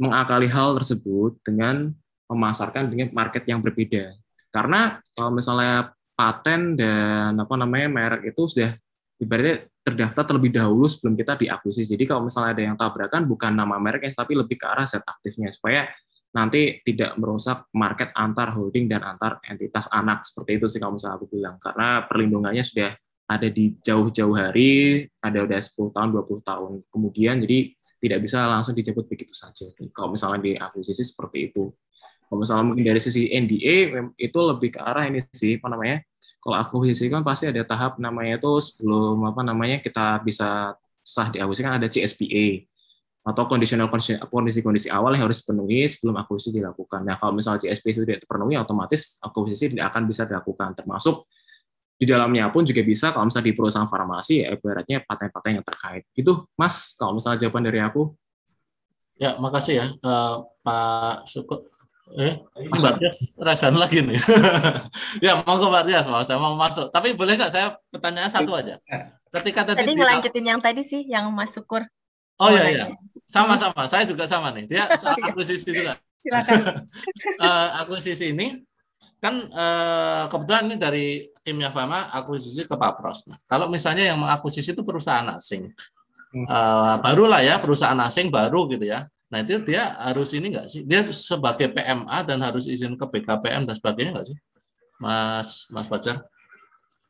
mengakali hal tersebut dengan memasarkan dengan market yang berbeda. Karena kalau misalnya paten dan apa namanya merek itu sudah ibaratnya terdaftar terlebih dahulu sebelum kita diakuisisi. Jadi kalau misalnya ada yang tabrakan bukan nama mereknya tapi lebih ke arah set aktifnya supaya nanti tidak merusak market antar holding dan antar entitas anak seperti itu sih kalau misalnya aku bilang karena perlindungannya sudah ada di jauh-jauh hari ada udah 10 tahun 20 tahun kemudian jadi tidak bisa langsung dijemput begitu saja kalau misalnya di akuisisi seperti itu kalau misalnya mungkin dari sisi NDA itu lebih ke arah ini sih apa namanya kalau akuisisi kan pasti ada tahap namanya itu sebelum apa namanya kita bisa sah di kan ada CSPA atau kondisional kondisi-kondisi awal yang harus dipenuhi sebelum akuisisi dilakukan. Nah, kalau misalnya csp itu tidak terpenuhi, otomatis akuisisi tidak akan bisa dilakukan. Termasuk di dalamnya pun juga bisa kalau misalnya di perusahaan farmasi, ya ibaratnya paten-paten yang terkait. Itu, Mas, kalau misalnya jawaban dari aku. Ya, makasih ya, uh, Pak Suko. Eh, ini rasan lagi nih. ya, mau ke Tias, mau saya mau masuk. Tapi boleh nggak saya pertanyaan satu aja? Iya. Ketika tadi, tadi ngelanjutin yang tadi sih, yang Mas Syukur. Oh iya, iya. Sama-sama, saya juga sama nih. Dia soal akuisisi juga. uh, akuisisi ini kan uh, kebetulan ini dari Kimia Fama akuisisi ke Papros. Nah, kalau misalnya yang mengakuisisi itu perusahaan asing. Uh, barulah ya perusahaan asing baru gitu ya. Nah itu dia harus ini enggak sih? Dia sebagai PMA dan harus izin ke BKPM dan sebagainya enggak sih? Mas Mas Pacar.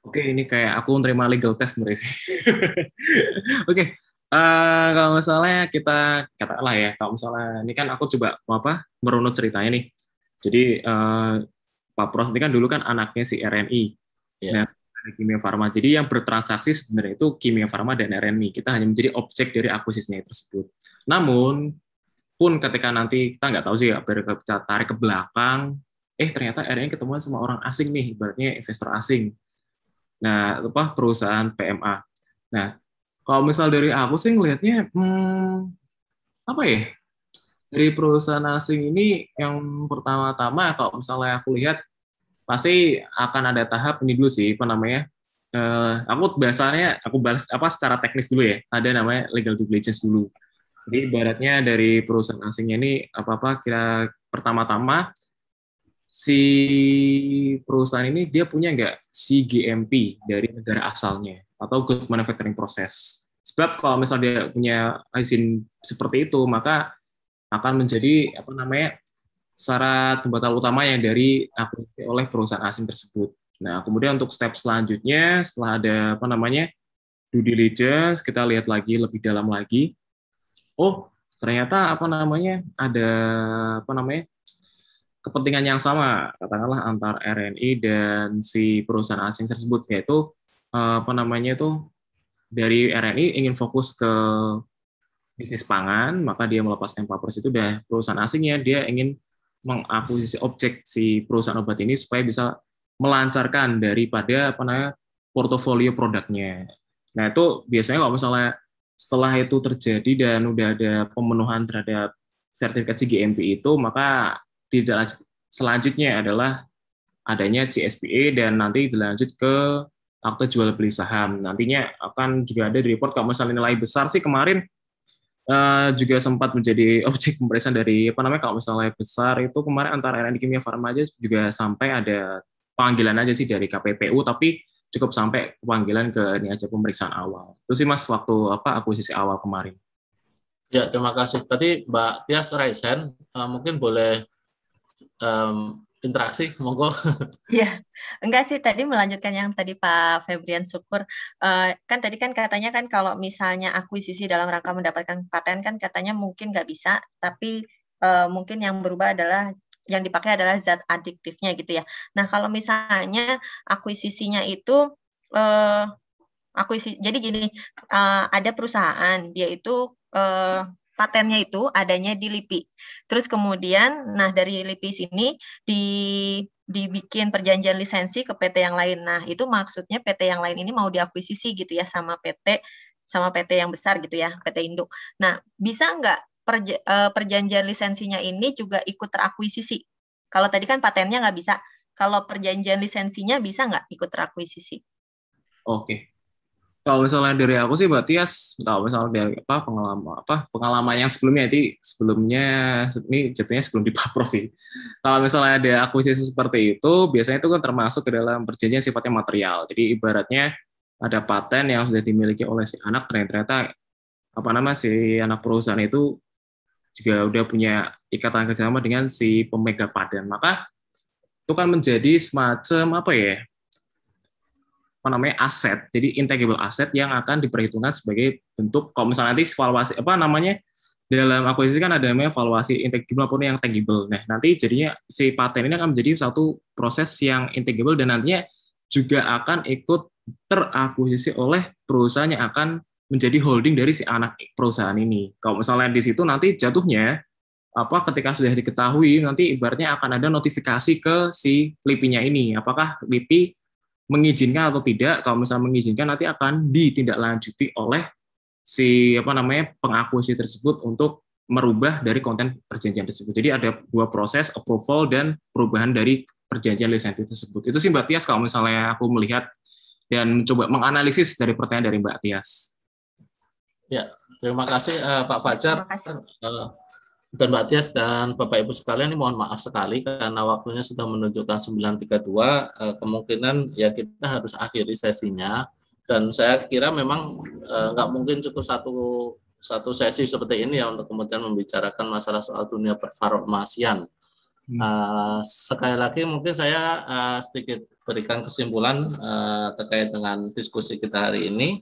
Oke, ini kayak aku nerima legal test Oke, uh, kalau misalnya kita katakanlah ya kalau misalnya ini kan aku coba apa merunut ceritanya nih jadi uh, Pak Pros ini kan dulu kan anaknya si RMI yeah. nah Kimia Farma. Jadi yang bertransaksi sebenarnya itu Kimia Farma dan RMI Kita hanya menjadi objek dari akuisisinya tersebut. Namun pun ketika nanti kita nggak tahu sih ya, kita tarik ke belakang, eh ternyata RMI ketemuan sama orang asing nih, ibaratnya investor asing. Nah, apa perusahaan PMA. Nah, kalau misal dari aku sih ngelihatnya, hmm, apa ya? Dari perusahaan asing ini yang pertama-tama kalau misalnya aku lihat pasti akan ada tahap ini dulu sih, apa namanya? Uh, aku biasanya aku bahas apa secara teknis dulu ya. Ada namanya legal due diligence dulu. Jadi ibaratnya dari perusahaan asingnya ini apa-apa kira pertama-tama si perusahaan ini dia punya nggak si GMP dari negara asalnya atau good manufacturing process. Sebab kalau misalnya dia punya izin seperti itu, maka akan menjadi apa namanya syarat pembatal utama yang dari akunti oleh perusahaan asing tersebut. Nah, kemudian untuk step selanjutnya setelah ada apa namanya due diligence, kita lihat lagi lebih dalam lagi. Oh, ternyata apa namanya ada apa namanya kepentingan yang sama katakanlah antar RNI dan si perusahaan asing tersebut yaitu Eh, apa namanya itu dari RNI ingin fokus ke bisnis pangan, maka dia melepas empapers itu dari perusahaan asingnya, dia ingin mengakuisisi objek si perusahaan obat ini supaya bisa melancarkan daripada apa namanya portofolio produknya. Nah itu biasanya kalau misalnya setelah itu terjadi dan udah ada pemenuhan terhadap sertifikasi GMP itu, maka tidak selanjutnya adalah adanya CSPA e dan nanti dilanjut ke akte jual beli saham. Nantinya akan juga ada di report kalau misalnya nilai besar sih kemarin uh, juga sempat menjadi objek pemeriksaan dari apa namanya kalau misalnya besar itu kemarin antara RND Kimia Farma aja juga sampai ada panggilan aja sih dari KPPU tapi cukup sampai panggilan ke ini aja pemeriksaan awal. Itu sih Mas waktu apa akuisisi awal kemarin. Ya, terima kasih. Tadi Mbak Tias Raisen, uh, eh, mungkin boleh um, interaksi monggo Iya, enggak sih tadi melanjutkan yang tadi Pak Febrian Syukur uh, kan tadi kan katanya kan kalau misalnya akuisisi dalam rangka mendapatkan paten kan katanya mungkin nggak bisa tapi uh, mungkin yang berubah adalah yang dipakai adalah zat adiktifnya gitu ya. Nah kalau misalnya akuisisinya itu uh, eh, akuisisi jadi gini uh, ada perusahaan dia itu uh, patennya itu adanya di LIPI. Terus kemudian, nah dari LIPI sini di dibikin perjanjian lisensi ke PT yang lain. Nah, itu maksudnya PT yang lain ini mau diakuisisi gitu ya sama PT sama PT yang besar gitu ya, PT Induk. Nah, bisa nggak eh, perjanjian lisensinya ini juga ikut terakuisisi? Kalau tadi kan patennya nggak bisa, kalau perjanjian lisensinya bisa nggak ikut terakuisisi? Oke, kalau misalnya dari aku sih berarti ya kalau misalnya dari apa pengalaman apa pengalaman yang sebelumnya itu sebelumnya ini jatuhnya sebelum di papro sih kalau misalnya ada akuisisi seperti itu biasanya itu kan termasuk ke dalam perjanjian sifatnya material jadi ibaratnya ada paten yang sudah dimiliki oleh si anak ternyata apa nama si anak perusahaan itu juga udah punya ikatan kerjasama dengan si pemegang paten maka itu kan menjadi semacam apa ya apa namanya aset, jadi intangible aset yang akan diperhitungkan sebagai bentuk kalau misalnya nanti valuasi apa namanya dalam akuisisi kan ada namanya valuasi intangible pun yang tangible. Nah, nanti jadinya si paten ini akan menjadi satu proses yang intangible dan nantinya juga akan ikut terakuisisi oleh perusahaan yang akan menjadi holding dari si anak perusahaan ini. Kalau misalnya di situ nanti jatuhnya apa ketika sudah diketahui nanti ibaratnya akan ada notifikasi ke si lipinya ini. Apakah LIPI mengizinkan atau tidak kalau misalnya mengizinkan nanti akan ditindaklanjuti oleh si apa namanya pengakuisisi tersebut untuk merubah dari konten perjanjian tersebut. Jadi ada dua proses approval dan perubahan dari perjanjian lisensi tersebut. Itu sih Mbak Tias kalau misalnya aku melihat dan mencoba menganalisis dari pertanyaan dari Mbak Tias. Ya, terima kasih uh, Pak Fajar. kasih. Uh, dan Mbak Tias dan Bapak Ibu sekalian ini mohon maaf sekali karena waktunya sudah menunjukkan 9.32 eh, kemungkinan ya kita harus akhiri sesinya dan saya kira memang eh, nggak eh, mungkin cukup satu satu sesi seperti ini ya untuk kemudian membicarakan masalah soal dunia perfarmasian. Hmm. Uh, sekali lagi mungkin saya uh, sedikit berikan kesimpulan uh, terkait dengan diskusi kita hari ini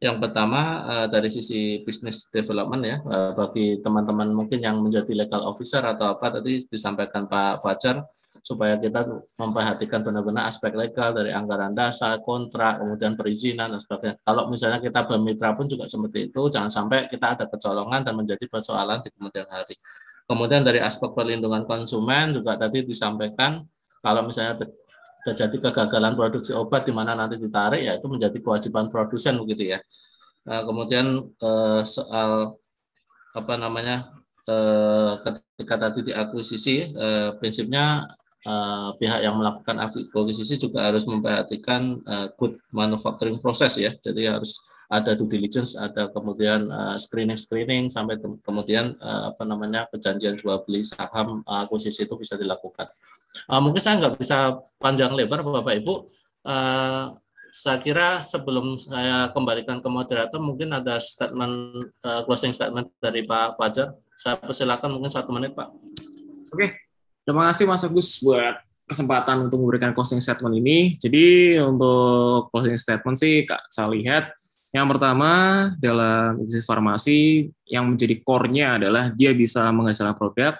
yang pertama uh, dari sisi business development ya uh, bagi teman-teman mungkin yang menjadi legal officer atau apa tadi disampaikan Pak Fajar supaya kita memperhatikan benar-benar aspek legal dari anggaran dasar, kontrak, kemudian perizinan dan sebagainya. Kalau misalnya kita bermitra pun juga seperti itu, jangan sampai kita ada kecolongan dan menjadi persoalan di kemudian hari. Kemudian dari aspek perlindungan konsumen juga tadi disampaikan kalau misalnya jadi kegagalan produksi obat di mana nanti ditarik ya itu menjadi kewajiban produsen begitu ya. Nah, kemudian eh, soal apa namanya eh, ketika tadi diakuisisi eh, prinsipnya eh, pihak yang melakukan akuisisi juga harus memperhatikan eh, good manufacturing process ya. Jadi harus ada due diligence, ada kemudian eh, screening-screening uh, sampai kemudian uh, apa namanya perjanjian jual beli saham uh, akuisisi itu bisa dilakukan. Uh, mungkin saya nggak bisa panjang lebar Bapak Ibu. Uh, saya kira sebelum saya kembalikan ke moderator mungkin ada statement uh, closing statement dari Pak Fajar. Saya persilakan mungkin satu menit Pak. Oke, terima kasih Mas Agus buat kesempatan untuk memberikan closing statement ini. Jadi untuk closing statement sih Kak, saya lihat yang pertama dalam industri farmasi yang menjadi core-nya adalah dia bisa menghasilkan produk,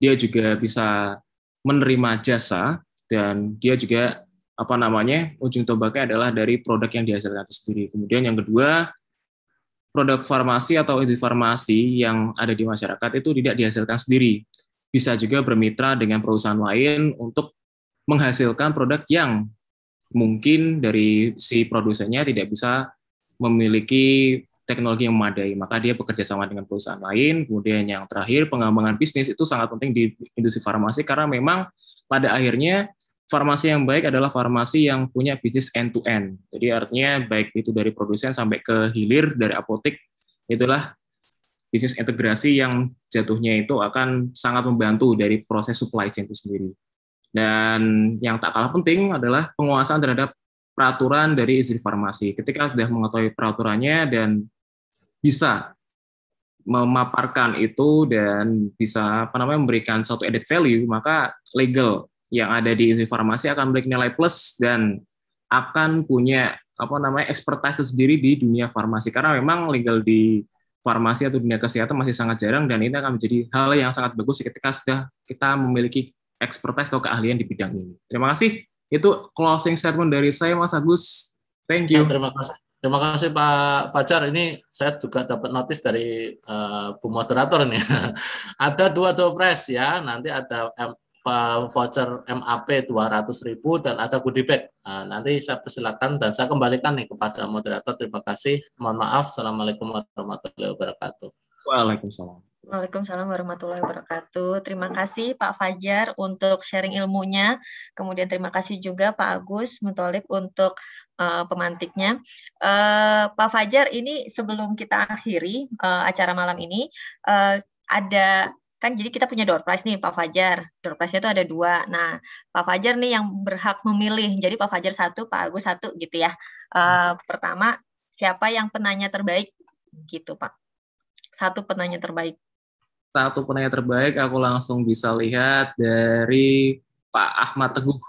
dia juga bisa menerima jasa dan dia juga apa namanya ujung tombaknya adalah dari produk yang dihasilkan itu sendiri. Kemudian yang kedua produk farmasi atau industri farmasi yang ada di masyarakat itu tidak dihasilkan sendiri. Bisa juga bermitra dengan perusahaan lain untuk menghasilkan produk yang mungkin dari si produsennya tidak bisa memiliki teknologi yang memadai, maka dia bekerja sama dengan perusahaan lain. Kemudian yang terakhir, pengembangan bisnis itu sangat penting di industri farmasi karena memang pada akhirnya farmasi yang baik adalah farmasi yang punya bisnis end to end. Jadi artinya baik itu dari produsen sampai ke hilir dari apotek itulah bisnis integrasi yang jatuhnya itu akan sangat membantu dari proses supply chain itu sendiri. Dan yang tak kalah penting adalah penguasaan terhadap peraturan dari industri farmasi. Ketika sudah mengetahui peraturannya dan bisa memaparkan itu dan bisa apa namanya memberikan suatu added value, maka legal yang ada di industri farmasi akan memiliki nilai plus dan akan punya apa namanya expertise sendiri di dunia farmasi karena memang legal di farmasi atau dunia kesehatan masih sangat jarang dan ini akan menjadi hal yang sangat bagus ketika sudah kita memiliki expertise atau keahlian di bidang ini. Terima kasih. Itu closing statement dari saya Mas Agus. Thank you. Ya, terima kasih. Terima kasih Pak Fajar. Ini saya juga dapat notis dari uh, Bu Moderator nih. ada dua topres ya. Nanti ada M, voucher MAP ribu dan ada goodie bag. Nah, nanti saya persilakan dan saya kembalikan nih kepada moderator. Terima kasih. Mohon maaf. Assalamualaikum warahmatullahi wabarakatuh. Waalaikumsalam. Waalaikumsalam warahmatullahi wabarakatuh. Terima kasih Pak Fajar untuk sharing ilmunya. Kemudian terima kasih juga Pak Agus Mentolip untuk uh, pemantiknya. Uh, Pak Fajar, ini sebelum kita akhiri uh, acara malam ini, uh, ada kan jadi kita punya door prize nih Pak Fajar. Door prize-nya itu ada dua. Nah, Pak Fajar nih yang berhak memilih. Jadi Pak Fajar satu, Pak Agus satu gitu ya. Uh, pertama, siapa yang penanya terbaik? Gitu Pak. Satu penanya terbaik satu penanya terbaik aku langsung bisa lihat dari Pak Ahmad Teguh.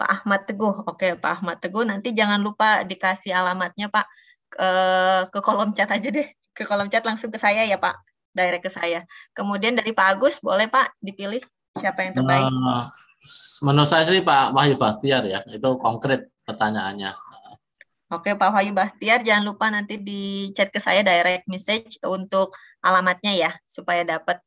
Pak Ahmad Teguh, oke Pak Ahmad Teguh. Nanti jangan lupa dikasih alamatnya Pak ke, ke kolom chat aja deh, ke kolom chat langsung ke saya ya Pak, direct ke saya. Kemudian dari Pak Agus, boleh Pak dipilih siapa yang terbaik? Nah, menurut saya sih Pak Wahyu Bahtiar ya, itu konkret pertanyaannya. Oke Pak Wahyu Bahtiar, jangan lupa nanti di chat ke saya direct message untuk alamatnya ya, supaya dapat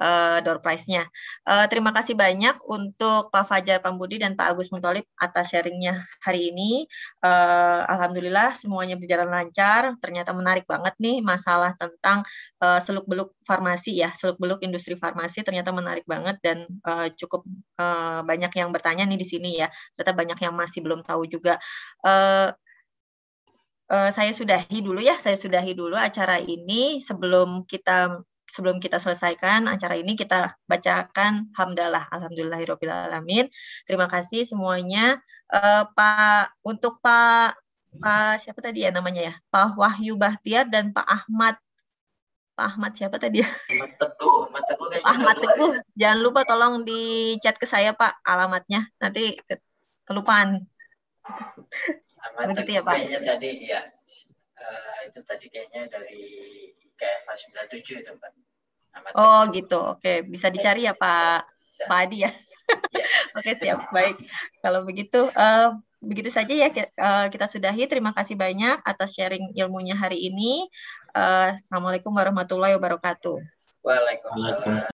uh, door prize-nya. Uh, terima kasih banyak untuk Pak Fajar Pambudi dan Pak Agus Muntolib atas sharingnya hari ini. Uh, Alhamdulillah semuanya berjalan lancar. Ternyata menarik banget nih masalah tentang uh, seluk-beluk farmasi ya, seluk-beluk industri farmasi ternyata menarik banget dan uh, cukup uh, banyak yang bertanya nih di sini ya. Ternyata banyak yang masih belum tahu juga. Uh, Eh, saya sudahi dulu ya, saya sudahi dulu acara ini sebelum kita sebelum kita selesaikan acara ini kita bacakan hamdalah alhamdulillahirobbilalamin Terima kasih semuanya uh, Pak untuk Pak Pak siapa tadi ya namanya ya? Pak Wahyu Bahtiar dan Pak Ahmad Pak Ahmad siapa tadi ya? Ahmad Teguh. Ahmad Teguh, Ahmad Teguh. jangan lupa tolong di chat ke saya Pak alamatnya. Nanti kelupaan. Aman Begitu gitu ya, Pak? kayaknya tadi ya uh, itu tadi kayaknya dari KFA 97 itu Pak. Aman oh tadi. gitu, oke bisa iya, dicari ya Pak bisa. Pak Adi ya. Yeah. oke siap, baik. Kalau begitu uh, begitu saja ya eh, kita sudahi. Terima kasih banyak atas sharing ilmunya hari ini. Assalamualaikum warahmatullahi wabarakatuh. Waalaikumsalam.